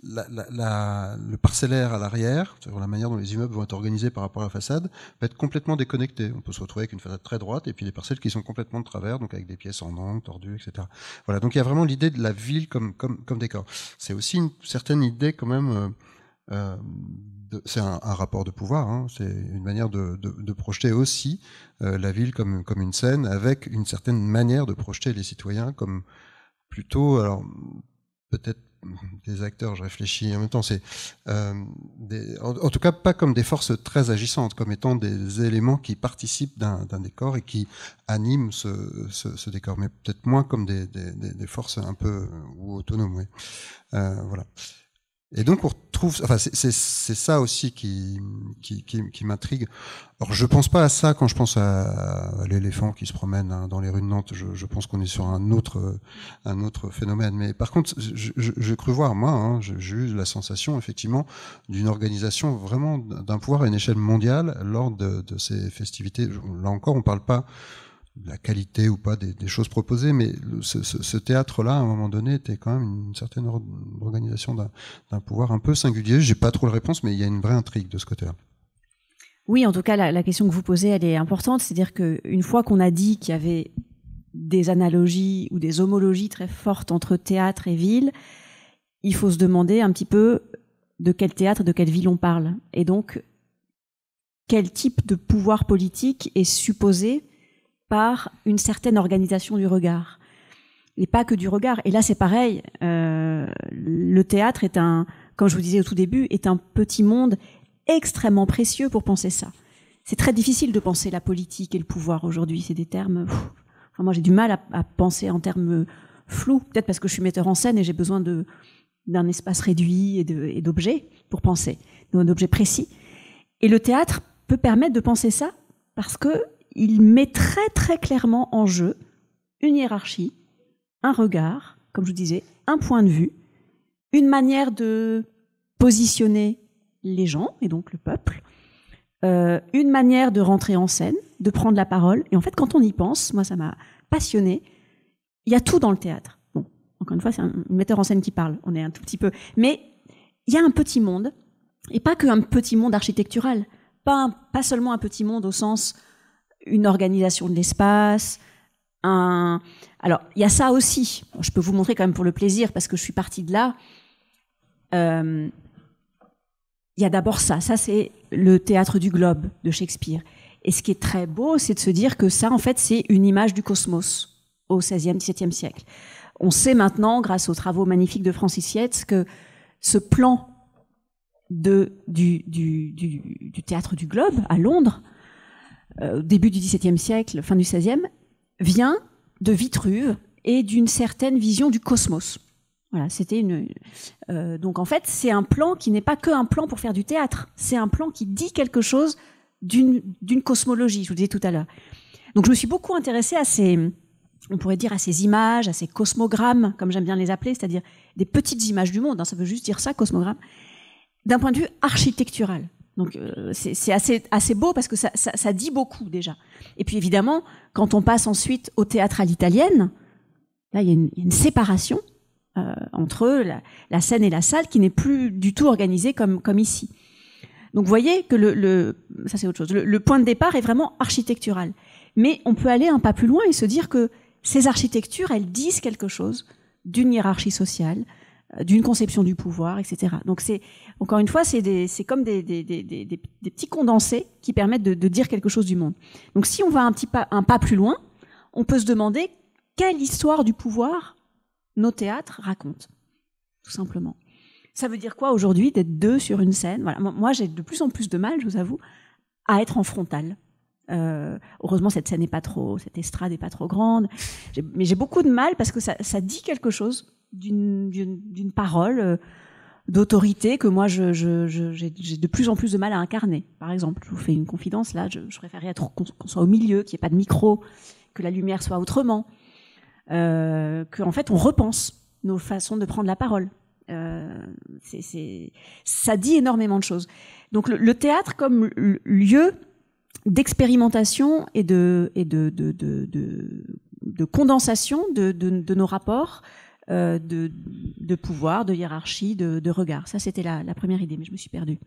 la, la, le parcellaire à l'arrière, c'est-à-dire la manière dont les immeubles vont être organisés par rapport à la façade, va être complètement déconnecté. On peut se retrouver avec une façade très droite et puis les parcelles qui sont complètement de travers, donc avec des pièces en angle, tordues, etc. Voilà, donc il y a vraiment l'idée de la ville comme, comme, comme décor c'est aussi une certaine idée quand même. Euh, euh, c'est un, rapport de pouvoir, hein, c'est une manière de, projeter aussi euh, la ville comme, comme une scène, avec une certaine manière de projeter les citoyens comme plutôt, alors peut-être des acteurs, je réfléchis en même temps, c'est euh, en, tout cas pas comme des forces très agissantes, comme étant des éléments qui participent d'un décor et qui animent ce, décor, mais peut-être moins comme des, forces un peu euh, ou autonomes. Euh, voilà. Et donc on retrouve, enfin c'est ça aussi qui, qui, qui, qui m'intrigue. Alors je pense pas à ça quand je pense à, l'éléphant qui se promène hein, dans les rues de Nantes. Je, je pense qu'on est sur un autre, un autre phénomène. Mais par contre, j'ai cru voir moi, hein, j'ai eu la sensation effectivement d'une organisation vraiment d'un pouvoir à une échelle mondiale lors de, de ces festivités. Là encore, on parle pas la qualité ou pas des, choses proposées, mais ce, théâtre-là, à un moment donné, était quand même une, certaine organisation d'un pouvoir un peu singulier. J'ai pas trop la réponse, mais il y a une vraie intrigue de ce côté-là. Oui, en tout cas, la, la, question que vous posez, elle est importante. C'est-à-dire qu'une fois qu'on a dit qu'il y avait des analogies ou des homologies très fortes entre théâtre et ville, il faut se demander un petit peu de quel théâtre, de quelle ville on parle. Et donc, quel type de pouvoir politique est supposé une certaine organisation du regard. Et pas que du regard. Et là, c'est pareil. Euh, le théâtre est un, comme je vous disais au tout début, est un petit monde extrêmement précieux pour penser ça. C'est très difficile de penser la politique et le pouvoir aujourd'hui. C'est des termes. moi, j'ai du mal à, penser en termes flous. Peut-être parce que je suis metteur en scène et j'ai besoin de d'un espace réduit et d'objets pour penser, d'un objet précis. Et le théâtre peut permettre de penser ça parce que il met très très clairement en jeu une hiérarchie, un regard, comme je vous disais, un point de vue, une manière de positionner les gens et donc le peuple, euh, une manière de rentrer en scène, de prendre la parole. Et en fait, quand on y pense, moi ça m'a passionné. Il y a tout dans le théâtre. Bon, encore une fois, c'est un metteur en scène qui parle. On est un tout petit peu, mais il y a un petit monde et pas qu'un petit monde architectural, pas seulement un petit monde au sens une organisation de l'espace, un... Alors, il y a ça aussi. Je peux vous montrer quand même pour le plaisir, parce que je suis partie de là. Euh, il y a d'abord ça. Ça, c'est le théâtre du globe de Shakespeare. Et ce qui est très beau, c'est de se dire que ça, en fait, c'est une image du cosmos au XVIe, XVIIe siècle. On sait maintenant, grâce aux travaux magnifiques de Francis Yates, que ce plan de, du, du théâtre du globe à Londres, euh, début du XVIIe siècle, fin du XVIe, vient de Vitruve et d'une certaine vision du cosmos. Voilà, c'était une. Euh, donc en fait, c'est un plan qui n'est pas que un plan pour faire du théâtre. C'est un plan qui dit quelque chose d'une cosmologie. Je vous disais tout à l'heure. Donc je me suis beaucoup intéressée à ces, on pourrait dire à ces images, à ces cosmogrammes, comme j'aime bien les appeler, c'est-à-dire des petites images du monde. Hein. ça veut juste dire ça, cosmogramme. D'un point de vue architectural, donc euh, c'est assez, beau parce que ça, dit beaucoup déjà. Et puis évidemment, quand on passe ensuite au théâtre à l'italienne, là il y, a une séparation euh, entre la, scène et la salle qui n'est plus du tout organisée comme, ici. Donc vous voyez que c'est autre chose. le, point de départ est vraiment architectural, mais on peut aller un pas plus loin et se dire que ces architectures, elles disent quelque chose d'une hiérarchie sociale, d'une conception du pouvoir, etc. Donc c'est encore une fois, c'est comme des, petits condensés qui permettent de, dire quelque chose du monde. Donc si on va un petit pas, un pas plus loin, on peut se demander quelle histoire du pouvoir nos théâtres racontent, tout simplement. Ça veut dire quoi aujourd'hui d'être deux sur une scène moi j'ai de plus en plus de mal, je vous avoue, à être en frontal. Euh, heureusement, cette scène n'est pas trop, cette estrade n'est pas trop grande, mais j'ai beaucoup de mal parce que ça dit quelque chose d'une parole euh, d'autorité que moi j'ai je, de plus en plus de mal à incarner. Par exemple, je vous fais une confidence là, je, préférerais qu'on soit au milieu, qu'il n'y ait pas de micro, que la lumière soit autrement, euh, qu'en en fait on repense nos façons de prendre la parole. Euh, ça dit énormément de choses. Donc le, théâtre comme lieu d'expérimentation et de, et de, de, de condensation de, nos rapports euh, de, de, pouvoir, de hiérarchie, de, de regard. Ça, c'était la, la, première idée, mais je me suis perdue.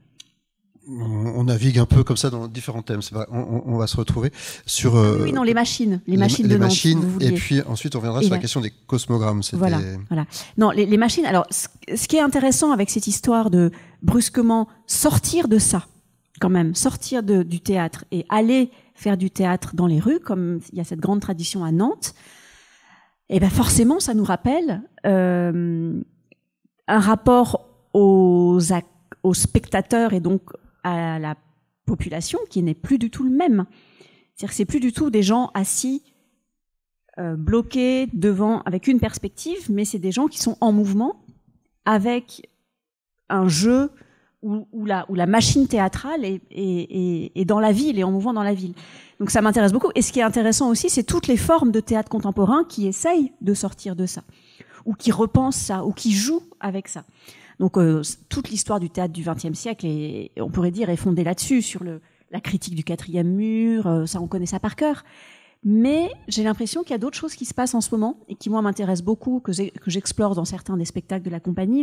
On, navigue un peu comme ça dans différents thèmes. on, va se retrouver sur. Oui, euh, non, les machines, les, machines de machines, Nantes, et puis ensuite on reviendra sur la question des cosmogrammes. Voilà, voilà. Non, les, machines. Alors, ce, ce qui est intéressant avec cette histoire de brusquement sortir de ça, quand même, sortir de, du théâtre et aller faire du théâtre dans les rues, comme il y a cette grande tradition à Nantes, et eh ben forcément, ça nous rappelle euh, un rapport aux, aux spectateurs et donc à la population qui n'est plus du tout le même. C'est-à-dire que c'est plus du tout des gens assis, euh, bloqués devant, avec une perspective, mais c'est des gens qui sont en mouvement, avec un jeu où, la, où la machine théâtrale est, dans la ville et en mouvement dans la ville. Donc ça m'intéresse beaucoup. Et ce qui est intéressant aussi, c'est toutes les formes de théâtre contemporain qui essayent de sortir de ça, ou qui repensent ça, ou qui jouent avec ça. Donc euh, toute l'histoire du théâtre du XXe siècle, est, on pourrait dire, est fondée là-dessus, sur le, la critique du quatrième mur, euh, ça on connaît ça par cœur. Mais j'ai l'impression qu'il y a d'autres choses qui se passent en ce moment et qui moi m'intéressent beaucoup, que j'explore dans certains des spectacles de la compagnie,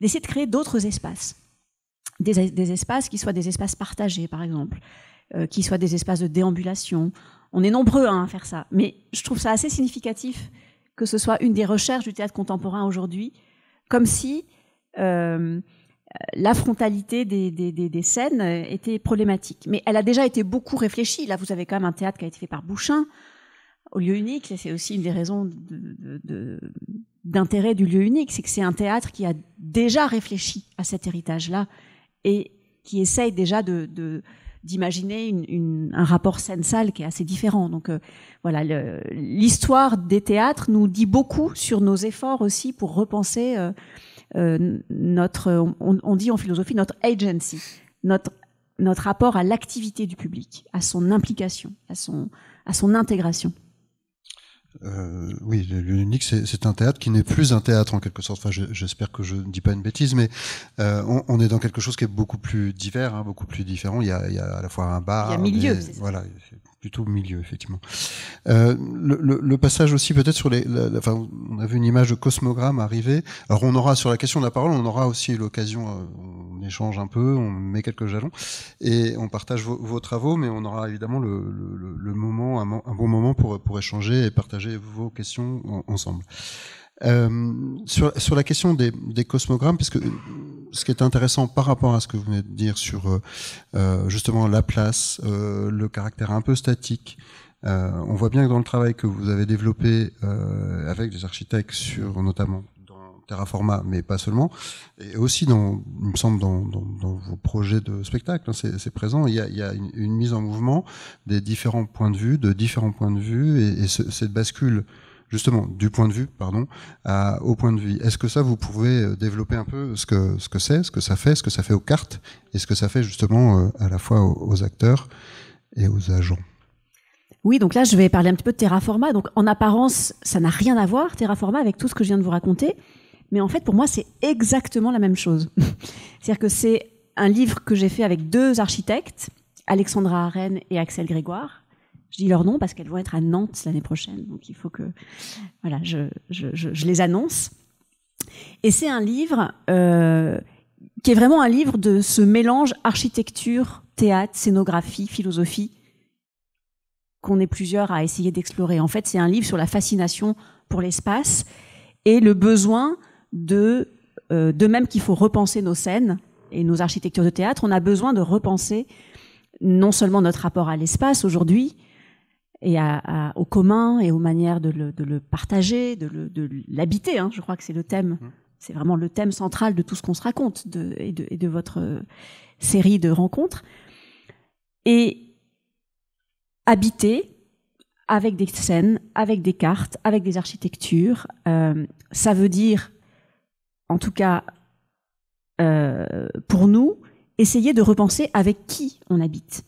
d'essayer de créer d'autres espaces des, espaces qui soient des espaces partagés, par exemple, euh, qui soient des espaces de déambulation. On est nombreux hein, à faire ça, mais je trouve ça assez significatif que ce soit une des recherches du théâtre contemporain aujourd'hui, comme si euh, la frontalité des, scènes était problématique. Mais elle a déjà été beaucoup réfléchie. Là, vous avez quand même un théâtre qui a été fait par Bouchain, au lieu unique. C'est aussi une des raisons d'intérêt du lieu unique, c'est que c'est un théâtre qui a déjà réfléchi à cet héritage-là et qui essaye déjà de, d'imaginer un rapport scène-salle qui est assez différent. Donc euh, voilà, l'histoire des théâtres nous dit beaucoup sur nos efforts aussi pour repenser euh, euh, notre, on, on, dit en philosophie, notre agency, notre, notre rapport à l'activité du public, à son implication, à son, à son intégration euh, oui, unique c'est un théâtre qui n'est plus un théâtre en quelque sorte. Enfin, j'espère que je ne dis pas une bêtise, mais euh, on, est dans quelque chose qui est beaucoup plus divers, hein, beaucoup plus différent. Il y, a, il y a à la fois un bar, il milieu, voilà, plutôt au milieu, effectivement. Euh, le, passage aussi peut-être sur les... enfin, on a vu une image de cosmogramme arriver. Alors on aura sur la question de la parole, on aura aussi l'occasion, euh, on échange un peu, on met quelques jalons et on partage vos, travaux, mais on aura évidemment le, moment, un, bon moment pour, pour échanger et partager vos questions ensemble. Euh, sur, sur la question des, des cosmogrammes, puisque ce qui est intéressant par rapport à ce que vous venez de dire sur euh, euh, justement la place, euh, le caractère un peu statique, on voit bien que dans le travail que vous avez développé avec des architectes sur notamment dans Terraforma, mais pas seulement, et aussi dans, il me semble, dans, vos projets de spectacle, hein, c'est présent, il y a, une, mise en mouvement des différents points de vue, de différents points de vue, et, cette bascule justement du point de vue, pardon, au point de vue. Est-ce que ça, vous pouvez euh, développer un peu ce que ce que c'est, ce que ça fait, ce que ça fait aux cartes et ce que ça fait justement euh, à la fois aux, acteurs et aux agents. Oui, donc là, je vais parler un petit peu de Terraforma. Donc, en apparence, ça n'a rien à voir, Terraforma, avec tout ce que je viens de vous raconter. Mais en fait, pour moi, c'est exactement la même chose. C'est-à-dire que c'est un livre que j'ai fait avec deux architectes, Alexandra Arène et Axel Grégoire, je dis leur nom parce qu'elles vont être à Nantes l'année prochaine. Donc il faut que voilà, je, les annonce. Et c'est un livre euh, qui est vraiment un livre de ce mélange architecture, théâtre, scénographie, philosophie qu'on est plusieurs à essayer d'explorer. En fait, c'est un livre sur la fascination pour l'espace et le besoin de, euh, de même qu'il faut repenser nos scènes et nos architectures de théâtre, on a besoin de repenser non seulement notre rapport à l'espace aujourd'hui, et au commun et aux manières de le, partager, de l'habiter. Hein. Je crois que c'est le thème, mmh. c'est vraiment le thème central de tout ce qu'on se raconte et, de, votre euh, série de rencontres. Et habiter avec des scènes, avec des cartes, avec des architectures, euh, ça veut dire, en tout cas euh, pour nous, essayer de repenser avec qui on habite.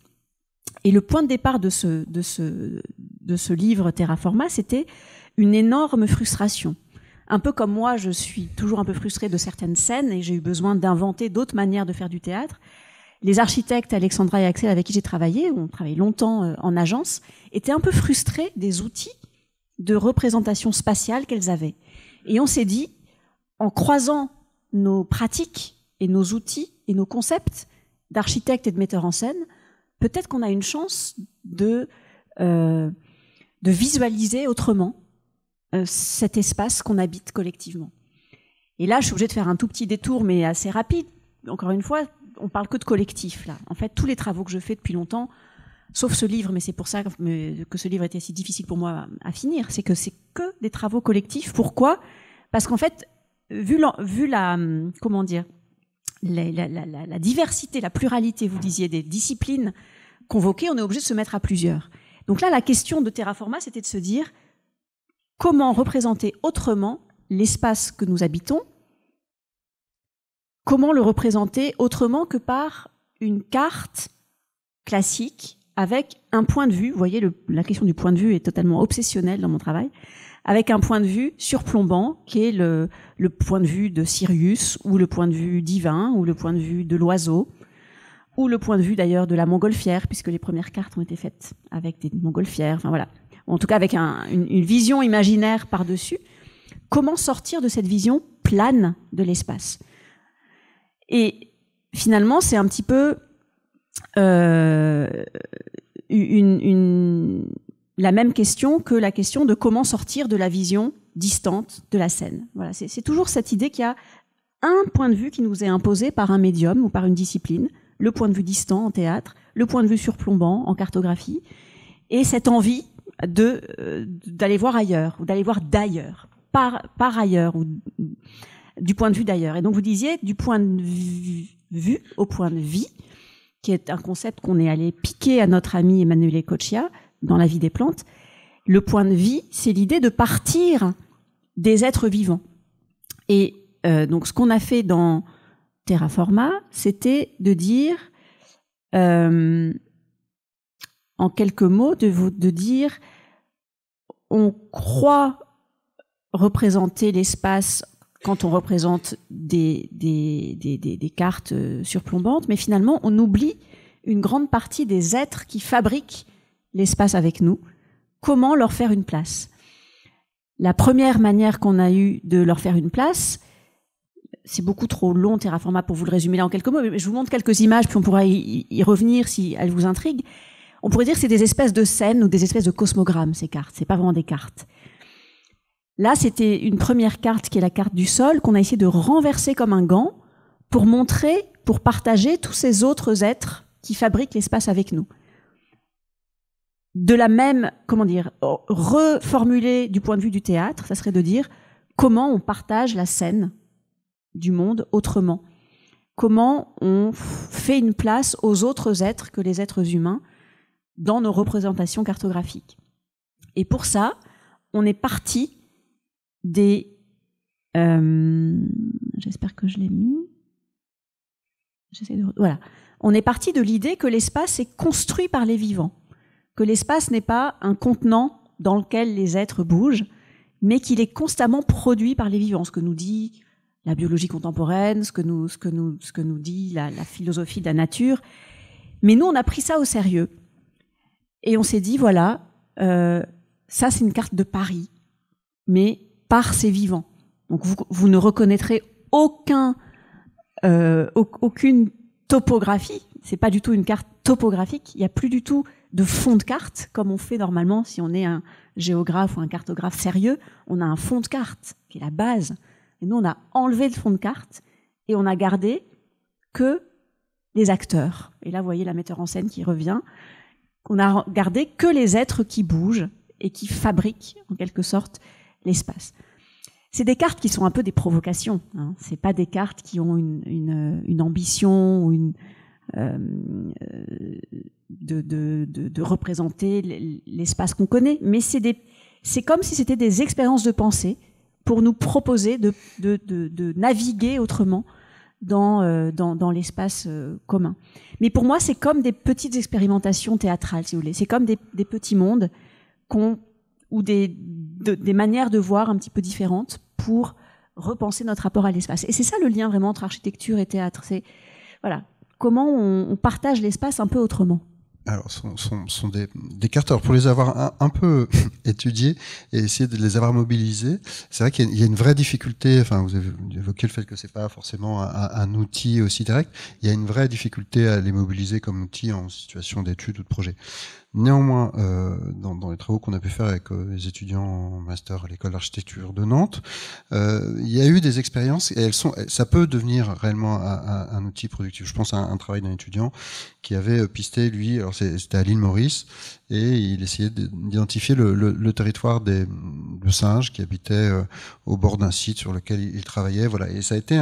Et le point de départ de ce, de ce, de ce livre Terraforma, c'était une énorme frustration. Un peu comme moi, je suis toujours un peu frustrée de certaines scènes et j'ai eu besoin d'inventer d'autres manières de faire du théâtre. Les architectes Alexandra et Axel avec qui j'ai travaillé, on travaillait longtemps euh, en agence, étaient un peu frustrés des outils de représentation spatiale qu'elles avaient. Et on s'est dit, en croisant nos pratiques et nos outils et nos concepts d'architectes et de metteurs en scène, peut-être qu'on a une chance de, euh, de visualiser autrement euh, cet espace qu'on habite collectivement. Et là, je suis obligée de faire un tout petit détour, mais assez rapide. Encore une fois, on parle que de collectif, là. En fait, tous les travaux que je fais depuis longtemps, sauf ce livre, mais c'est pour ça que ce livre était si difficile pour moi à, finir, c'est que c'est que des travaux collectifs. Pourquoi Parce qu'en fait, vu la, vu la comment dire, la, diversité, la pluralité, vous disiez, des disciplines convoqués, on est obligé de se mettre à plusieurs. Donc là, la question de Terraforma, c'était de se dire comment représenter autrement l'espace que nous habitons, comment le représenter autrement que par une carte classique avec un point de vue. Vous voyez, la question du point de vue est totalement obsessionnelle dans mon travail. Avec un point de vue surplombant, qui est le point de vue de Sirius, ou le point de vue divin, ou le point de vue de l'oiseau, ou le point de vue d'ailleurs de la montgolfière, puisque les premières cartes ont été faites avec des montgolfières, enfin voilà, en tout cas avec une, vision imaginaire par-dessus. Comment sortir de cette vision plane de l'espace Et finalement, c'est un petit peu euh, la même question que la question de comment sortir de la vision distante de la scène. Voilà, c'est toujours cette idée qu'il y a un point de vue qui nous est imposé par un médium ou par une discipline, le point de vue distant en théâtre, le point de vue surplombant en cartographie, et cette envie de euh, d'aller voir ailleurs ou d'aller voir d'ailleurs, par par ailleurs ou du point de vue d'ailleurs. Et donc vous disiez du point de vue au point de vie, qui est un concept qu'on est allé piquer à notre ami Emmanuel Coccia dans La vie des plantes. Le point de vie, c'est l'idée de partir des êtres vivants. Et euh, donc ce qu'on a fait dans Terraforma, c'était de dire, euh, en quelques mots, de, vous, de dire, on croit représenter l'espace quand on représente des, des, des, des, cartes euh, surplombantes, mais finalement, on oublie une grande partie des êtres qui fabriquent l'espace avec nous. Comment leur faire une place La première manière qu'on a eue de leur faire une place, c'est beaucoup trop long Terraforma pour vous le résumer là en quelques mots, mais je vous montre quelques images, puis on pourra y, revenir si elles vous intriguent. On pourrait dire que c'est des espèces de scènes ou des espèces de cosmogrammes, ces cartes. C'est pas vraiment des cartes. Là, c'était une première carte qui est la carte du sol qu'on a essayé de renverser comme un gant pour montrer, pour partager tous ces autres êtres qui fabriquent l'espace avec nous. De la même, comment dire, reformuler du point de vue du théâtre, ça serait de dire comment on partage la scène du monde autrement Comment on fait une place aux autres êtres que les êtres humains dans nos représentations cartographiques Et pour ça, on est parti des... Euh, j'espère que je l'ai mis. Voilà. On est parti de l'idée que l'espace est construit par les vivants, que l'espace n'est pas un contenant dans lequel les êtres bougent, mais qu'il est constamment produit par les vivants, ce que nous dit la biologie contemporaine, ce que nous, ce que nous, ce que nous dit la, philosophie de la nature. Mais nous, on a pris ça au sérieux. Et on s'est dit, voilà, euh, ça c'est une carte de Paris, mais par ses vivants. Donc vous, ne reconnaîtrez aucun, euh, aucune topographie. C'est pas du tout une carte topographique. Il n'y a plus du tout de fond de carte comme on fait normalement si on est un géographe ou un cartographe sérieux. On a un fond de carte qui est la base nous, on a enlevé le fond de carte et on a gardé que les acteurs. Et là, vous voyez la metteur en scène qui revient. On a gardé que les êtres qui bougent et qui fabriquent, en quelque sorte, l'espace. C'est des cartes qui sont un peu des provocations. Hein. C'est pas des cartes qui ont une, ambition ou une, euh, de, représenter l'espace qu'on connaît, mais c'est comme si c'était des expériences de pensée pour nous proposer de, de, de, de naviguer autrement dans, euh, dans, dans l'espace euh, commun. Mais pour moi, c'est comme des petites expérimentations théâtrales, si vous voulez. C'est comme des, des, petits mondes ou des, des manières de voir un petit peu différentes pour repenser notre rapport à l'espace. Et c'est ça le lien vraiment entre architecture et théâtre. C'est voilà comment on partage l'espace un peu autrement alors, sont, sont, des, des, cartes. pour les avoir un, peu étudiés et essayer de les avoir mobilisés, c'est vrai qu'il y, a une vraie difficulté. Enfin, vous avez évoqué le fait que c'est pas forcément un, un, outil aussi direct. Il y a une vraie difficulté à les mobiliser comme outil en situation d'étude ou de projet. Néanmoins, euh, dans, dans, les travaux qu'on a pu faire avec euh, les étudiants en master à l'école d'architecture de Nantes, euh, il y a eu des expériences et elles sont, ça peut devenir réellement un, un, outil productif. Je pense à un, travail d'un étudiant qui avait euh, pisté lui, alors c'était à l'île Maurice, et il essayait d'identifier le, le, territoire des, de singes qui habitaient euh, au bord d'un site sur lequel il, travaillait. Voilà, et ça a été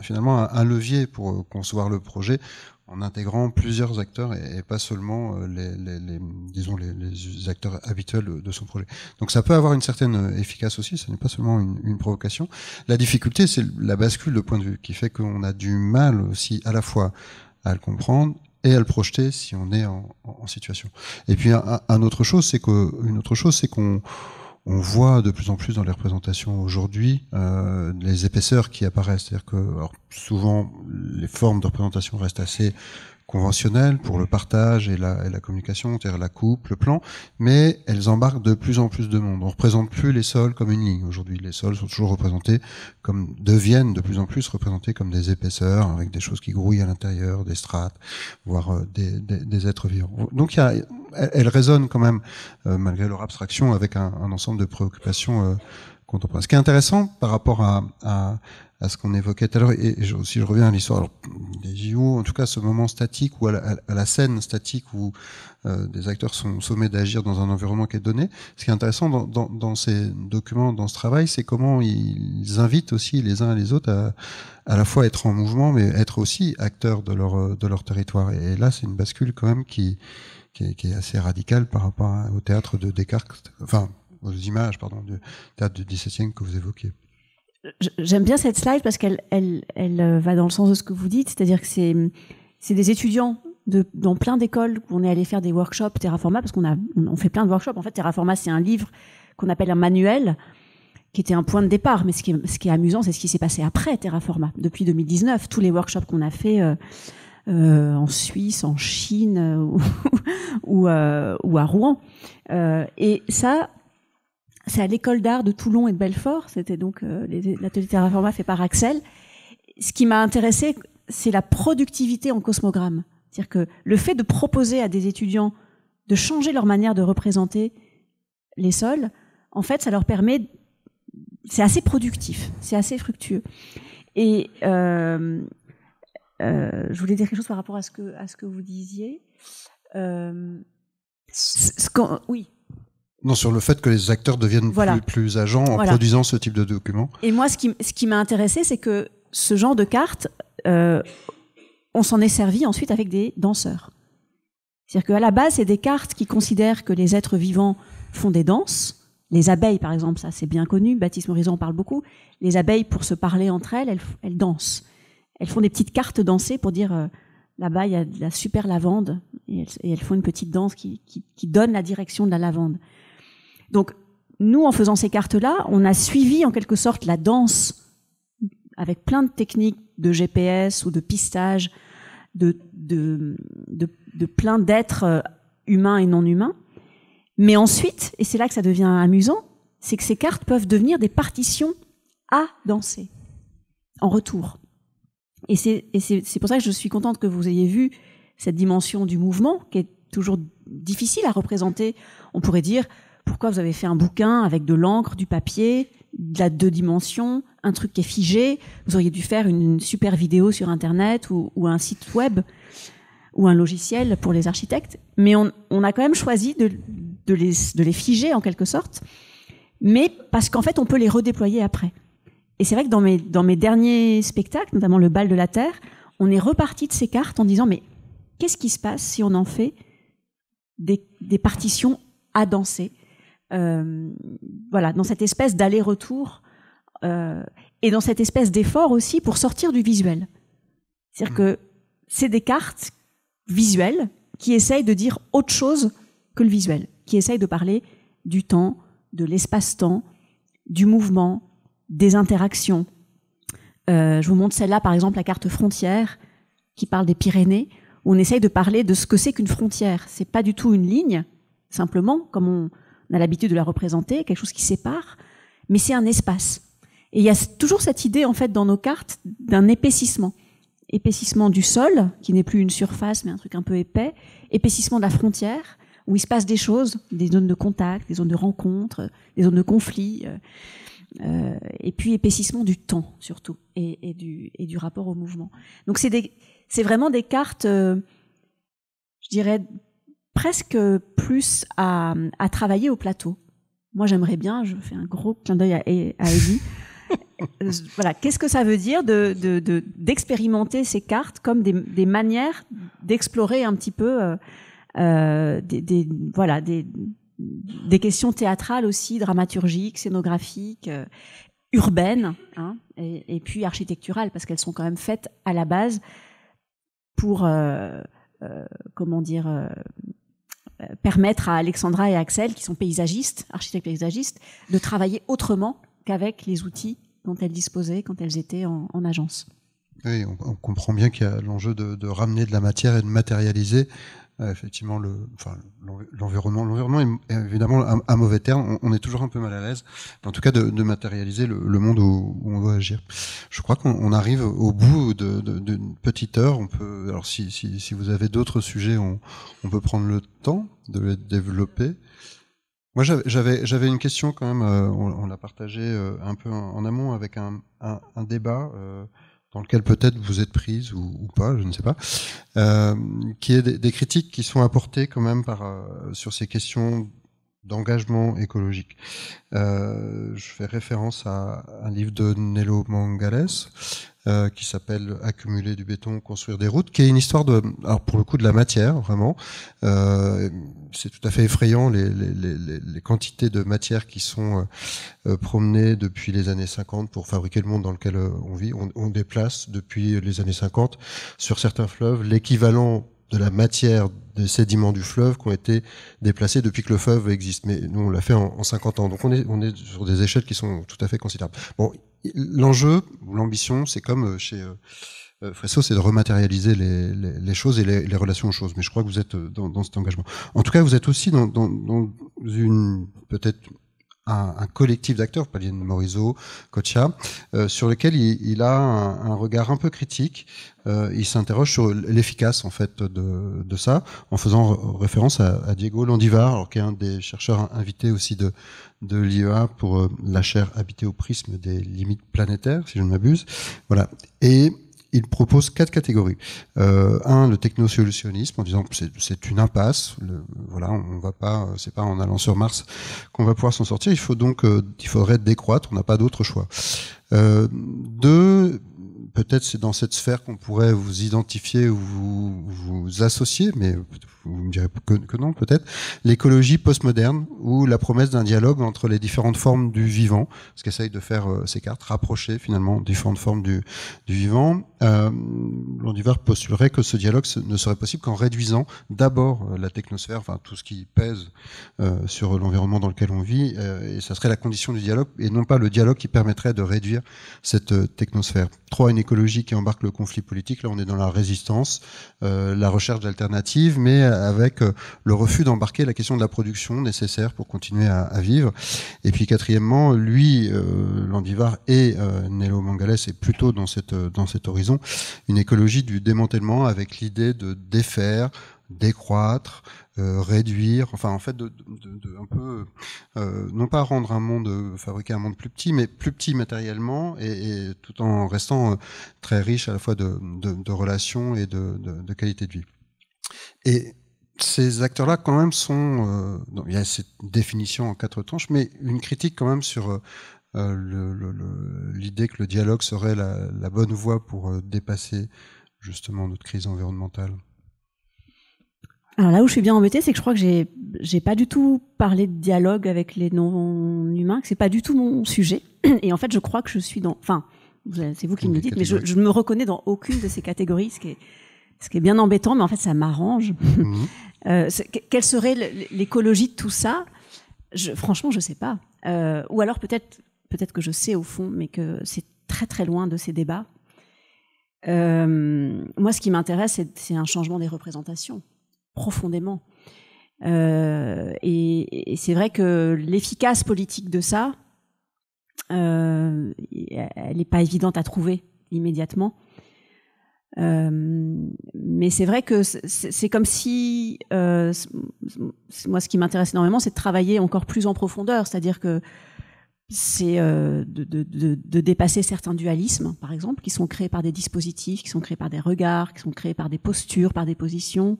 finalement un levier pour concevoir le projet en intégrant plusieurs acteurs et, pas seulement euh, les, disons les, acteurs habituels de, son projet. Donc ça peut avoir une certaine euh, efficace aussi, ce n'est pas seulement une, provocation. La difficulté, c'est la bascule de point de vue qui fait qu'on a du mal aussi à la fois à le comprendre et à le projeter si on est en, situation. Et puis un, autre chose, c'est que une autre chose, c'est qu'on on voit de plus en plus dans les représentations aujourd'hui euh, les épaisseurs qui apparaissent. C'est-à-dire que souvent les formes de représentation restent assez conventionnelles pour le partage et la, communication, cest la coupe, le plan, mais elles embarquent de plus en plus de monde. On ne représente plus les sols comme une ligne. Aujourd'hui, les sols sont toujours représentés comme deviennent de plus en plus représentés comme des épaisseurs avec des choses qui grouillent à l'intérieur, des strates, voire euh, des, êtres vivants. Donc, il y quand même euh, malgré leur abstraction avec un, ensemble de préoccupations. Euh, contemporaines. Ce qui est intéressant par rapport à à ce qu'on évoquait tout à l'heure. Et je, si je reviens à l'histoire des JO, en tout cas ce moment statique ou à la, scène statique où euh, des acteurs sont sommés d'agir dans un environnement qui est donné, ce qui est intéressant dans, dans, dans ces documents, dans ce travail, c'est comment ils invitent aussi les uns et les autres à, à la fois être en mouvement, mais être aussi acteurs de leur, de leur territoire. Et, là, c'est une bascule quand même qui, qui, est, qui est assez radicale par rapport au théâtre de Descartes, enfin aux images pardon, du théâtre du XVIIe que vous évoquiez. J'aime bien cette slide parce qu'elle elle, euh, va dans le sens de ce que vous dites, c'est-à-dire que c'est c'est des étudiants de, dans plein d'écoles où on est allé faire des workshops Terraforma parce qu'on a on fait plein de workshops. En fait, Terraforma c'est un livre qu'on appelle un manuel qui était un point de départ, mais ce qui est, amusant, c'est ce qui s'est passé après Terraforma. Depuis 2019, tous les workshops qu'on a fait euh, euh, en Suisse, en Chine ou, ou, à Rouen. et ça, c'est à l'école d'art de Toulon et de Belfort. C'était donc euh, l'atelier Terraforma fait par Axel. Ce qui m'a intéressé, c'est la productivité en cosmogramme. C'est-à-dire que le fait de proposer à des étudiants de changer leur manière de représenter les sols, en fait, ça leur permet. C'est assez productif, c'est assez fructueux. Et euh, euh, je voulais dire quelque chose par rapport à ce que, à ce que vous disiez. oui, non, sur le fait que les acteurs deviennent plus, agents en produisant ce type de documents. Et moi, ce qui, m'a intéressé, c'est que ce genre de cartes, euh, on s'en est servi ensuite avec des danseurs. C'est-à-dire qu'à la base, c'est des cartes qui considèrent que les êtres vivants font des danses. Les abeilles, par exemple, ça c'est bien connu, Baptiste Morizon en parle beaucoup. Les abeilles, pour se parler entre elles, elles, dansent. Elles font des petites cartes dansées pour dire euh, là-bas il y a de la super lavande et elles, font une petite danse qui donne la direction de la lavande. Donc, nous, en faisant ces cartes-là, on a suivi en quelque sorte la danse avec plein de techniques de GPS ou de pistage, de, plein d'êtres euh, humains et non humains. Mais ensuite, et c'est là que ça devient amusant, c'est que ces cartes peuvent devenir des partitions à danser en retour. Et c'est pour ça que je suis contente que vous ayez vu cette dimension du mouvement qui est toujours difficile à représenter. On pourrait dire, pourquoi vous avez fait un bouquin avec de l'encre, du papier, de la deux dimensions, un truc qui est figé. Vous auriez dû faire une, super vidéo sur Internet ou, un site web ou un logiciel pour les architectes. Mais on, a quand même choisi de, les, figer en quelque sorte, mais parce qu'en fait, on peut les redéployer après. Et c'est vrai que dans mes, derniers spectacles, notamment le bal de la Terre, on est reparti de ces cartes en disant, mais qu'est-ce qui se passe si on en fait des partitions à danser euh, voilà, dans cette espèce d'aller-retour euh, et dans cette espèce d'effort aussi pour sortir du visuel. C'est-à-dire hmm. que c'est des cartes visuelles qui essayent de dire autre chose que le visuel, qui essayent de parler du temps, de l'espace-temps, du mouvement, des interactions. Euh, je vous montre celle-là, par exemple, la carte frontière, qui parle des Pyrénées, où on essaye de parler de ce que c'est qu'une frontière. C'est pas du tout une ligne, simplement, comme on, on a l'habitude de la représenter, quelque chose qui sépare, mais c'est un espace. Et il y a toujours cette idée, en fait, dans nos cartes d'un épaississement. Épaississement du sol, qui n'est plus une surface, mais un truc un peu épais. Épaississement de la frontière, où il se passe des choses, des zones de contact, des zones de rencontre, des zones de conflit. Euh, euh, et puis épaississement du temps, surtout, et, du, et du rapport au mouvement. Donc c'est vraiment des cartes, euh, je dirais, presque plus à, travailler au plateau. Moi, j'aimerais bien, je fais un gros clin d'œil à, à euh, voilà, qu'est-ce que ça veut dire d'expérimenter ces cartes comme des, manières d'explorer un petit peu euh, euh, des, voilà, des, questions théâtrales aussi, dramaturgiques, scénographiques, urbaines, hein, et, et, puis architecturales, parce qu'elles sont quand même faites à la base pour, comment dire, euh, permettre à Alexandra et Axel, qui sont paysagistes, architectes paysagistes, de travailler autrement qu'avec les outils dont elles disposaient quand elles étaient en, agence. Oui, on, comprend bien qu'il y a l'enjeu de, ramener de la matière et de matérialiser ah, effectivement le, enfin, l'environnement. L'environnement est évidemment à mauvais terme. On, est toujours un peu mal à l'aise, en tout cas de, matérialiser le, monde où, on doit agir. Je crois qu'on arrive au bout d'une petite heure. On peut, alors si, vous avez d'autres sujets, on, peut prendre le temps de les développer. Moi, j'avais, j'avais une question quand même. Euh, on, l'a partagée euh, un peu en, amont avec un, un débat. Euh, dans lequel peut-être vous êtes prise ou, pas, je ne sais pas, euh, qui est des, critiques qui sont apportées quand même euh, sur ces questions d'engagement écologique. Euh, je fais référence à un livre de Nello Mangales euh, qui s'appelle Accumuler du béton, construire des routes, qui est une histoire de, alors pour le coup de la matière vraiment. Euh, c'est tout à fait effrayant les, quantités de matière qui sont promenées depuis les années 50 pour fabriquer le monde dans lequel on vit. On, on déplace depuis les années 50 sur certains fleuves l'équivalent de la matière des sédiments du fleuve qui ont été déplacés depuis que le fleuve existe. Mais nous, on l'a fait en, 50 ans. Donc on est, on est sur des échelles qui sont tout à fait considérables. Bon, l'enjeu l'ambition, c'est comme euh, chez euh, euh, Fresso, c'est de rematérialiser les, choses et les, relations aux choses. Mais je crois que vous êtes dans, cet engagement. En tout cas, vous êtes aussi dans, dans, dans une peut-être un, un collectif d'acteurs, Pauline Morisot, Kocha, euh, sur lequel il, a un, regard un peu critique. Euh, il s'interroge sur l'efficace en fait de, ça, en faisant référence à, Diego Landivar, alors, qui est un des chercheurs invités aussi de, de l'IEA pour euh, la chair habitée au prisme des limites planétaires, si je ne m'abuse. Voilà. Et il propose quatre catégories. Euh, un, le technosolutionnisme, en disant que c'est une impasse. voilà, on va pas, c'est pas en allant sur Mars qu'on va pouvoir s'en sortir. Il faut donc, euh, il faudrait décroître. On n'a pas d'autre choix. Euh, deux, peut-être c'est dans cette sphère qu'on pourrait vous identifier ou vous, vous associer, mais vous me direz que, non peut-être, l'écologie postmoderne ou la promesse d'un dialogue entre les différentes formes du vivant, ce qu'essayent de faire euh, ces cartes, rapprocher finalement différentes formes du, vivant. Euh, L'Ondivar postulerait que ce dialogue ne serait possible qu'en réduisant d'abord euh, la technosphère, enfin tout ce qui pèse euh, sur l'environnement dans lequel on vit, et ça serait la condition du dialogue, et non pas le dialogue qui permettrait de réduire cette technosphère. Trois, une écologie qui embarque le conflit politique, là on est dans la résistance, la recherche d'alternatives, mais avec euh, le refus d'embarquer la question de la production nécessaire pour continuer à, vivre. Et puis quatrièmement, lui, euh, Landivar et euh, Nello Mangales est plutôt dans, cette, euh, dans cet horizon, une écologie du démantèlement avec l'idée de défaire, décroître, réduire, enfin en fait de, un peu non pas rendre un monde fabriquer un monde plus petit, mais plus petit matériellement et, tout en restant très riche à la fois de, de relations et de, qualité de vie. Et ces acteurs-là, quand même, sont. Euh, il y a cette définition en quatre tranches, mais une critique quand même sur euh, euh, l'idée que le dialogue serait la, bonne voie pour dépasser justement notre crise environnementale. Alors là où je suis bien embêtée, c'est que je crois que j'ai j'ai pas du tout parlé de dialogue avec les non-humains, que c'est pas du tout mon sujet. Et en fait, je crois que je suis dans. Enfin, c'est vous qui me dites, mais je, je me reconnais dans aucune de ces catégories, ce qui est ce qui est bien embêtant, mais en fait, ça m'arrange. Mhm. Euh, quelle serait l'écologie de tout ça je, Franchement, je ne sais pas. Euh, ou alors peut-être, peut-être que je sais au fond, mais que c'est très très loin de ces débats. Euh, moi, ce qui m'intéresse, c'est, un changement des représentations, profondément. et c'est vrai que l'efficace politique de ça, elle n'est pas évidente à trouver immédiatement. Euh, mais c'est vrai que c'est comme si euh, moi ce qui m'intéresse énormément c'est de travailler encore plus en profondeur, c'est-à-dire que c'est euh, de, dépasser certains dualismes, par exemple, qui sont créés par des dispositifs, qui sont créés par des regards, qui sont créés par des postures, par des positions.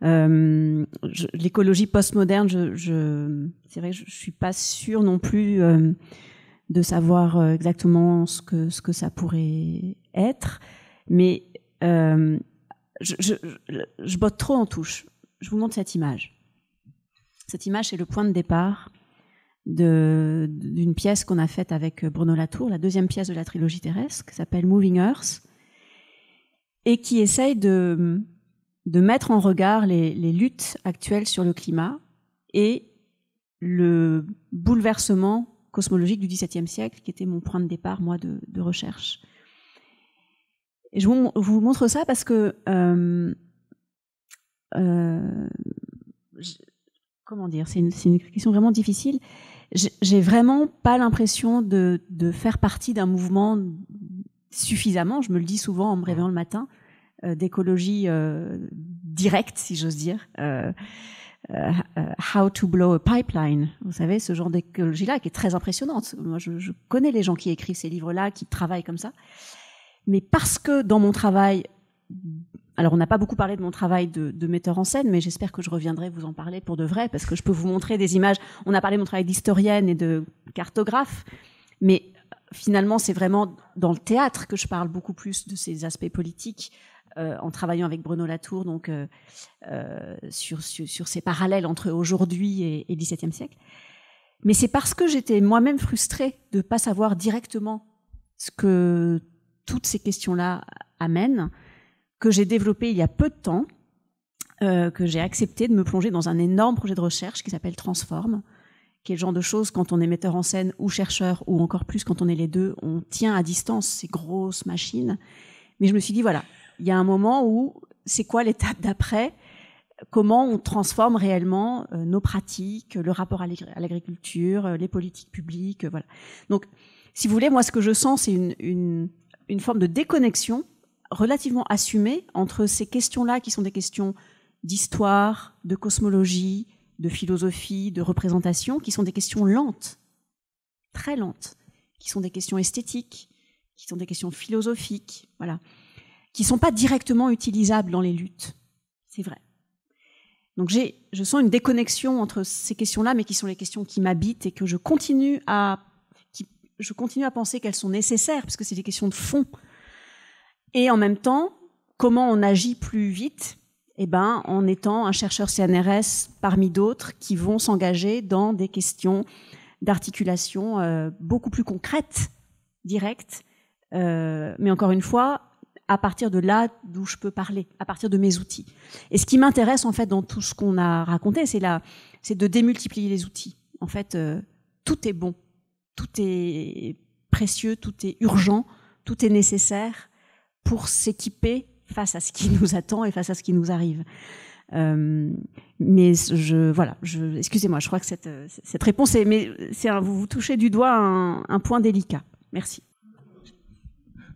L'écologie postmoderne, je, je c'est vrai que je, suis pas sûre non plus de savoir exactement ce que, ce que ça pourrait être, mais euh, je, botte trop en touche. Je vous montre cette image. Cette image, est le point de départ d'une pièce qu'on a faite avec Bruno Latour, la deuxième pièce de la trilogie terrestre, qui s'appelle Moving Earth, et qui essaye de, mettre en regard les, luttes actuelles sur le climat et le bouleversement cosmologique du XVIIe siècle, qui était mon point de départ, moi, de recherche. Et je vous, montre ça parce que euh, euh, comment dire, c'est une, question vraiment difficile. J'ai vraiment pas l'impression de, faire partie d'un mouvement suffisamment. Je me le dis souvent en me réveillant le matin euh, d'écologie directe, si j'ose dire. how to blow a pipeline. Vous savez, ce genre d'écologie-là qui est très impressionnante. Moi, je, connais les gens qui écrivent ces livres-là, qui travaillent comme ça mais parce que dans mon travail, alors on n'a pas beaucoup parlé de mon travail de, metteur en scène, mais j'espère que je reviendrai vous en parler pour de vrai, parce que je peux vous montrer des images. On a parlé de mon travail d'historienne et de cartographe, mais euh, finalement, c'est vraiment dans le théâtre que je parle beaucoup plus de ces aspects politiques. Euh, en travaillant avec Bruno Latour, donc euh, sur, sur, sur, ces parallèles entre aujourd'hui et, le XVIIe siècle. Mais c'est parce que j'étais moi-même frustrée de ne pas savoir directement ce que toutes ces questions-là amènent, que j'ai développé il y a peu de temps, euh, que j'ai accepté de me plonger dans un énorme projet de recherche qui s'appelle Transforme, qui est le genre de choses quand on est metteur en scène ou chercheur, ou encore plus quand on est les deux, on tient à distance ces grosses machines. Mais je me suis dit, voilà, il y a un moment où c'est quoi l'étape d'après Comment on transforme réellement euh, nos pratiques, le rapport à l'agriculture, euh, les politiques publiques, voilà. Donc, si vous voulez, moi, ce que je sens, c'est une, une forme de déconnexion relativement assumée entre ces questions-là, qui sont des questions d'histoire, de cosmologie, de philosophie, de représentation, qui sont des questions lentes, très lentes, qui sont des questions esthétiques, qui sont des questions philosophiques, voilà, qui ne sont pas directement utilisables dans les luttes. C'est vrai. Donc je sens une déconnexion entre ces questions-là, mais qui sont les questions qui m'habitent et que je continue à je continue à penser qu'elles sont nécessaires, parce que c'est des questions de fond. Et en même temps, comment on agit plus vite eh ben, en étant un chercheur CNRS parmi d'autres qui vont s'engager dans des questions d'articulation euh, beaucoup plus concrètes, directes, euh, mais encore une fois, à partir de là d'où je peux parler, à partir de mes outils. Et ce qui m'intéresse en fait dans tout ce qu'on a raconté, c'est de démultiplier les outils. En fait, euh, tout est bon tout est précieux, tout est urgent, tout est nécessaire pour s'équiper face à ce qui nous attend et face à ce qui nous arrive. Euh, mais je voilà, je, excusez-moi, je crois que cette, réponse est, mais vous, vous touchez du doigt un, point délicat. Merci.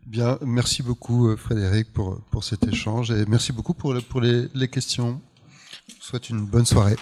Bien, merci beaucoup euh, Frédéric pour, cet échange et merci beaucoup pour, les, les questions. Je vous souhaite une bonne soirée.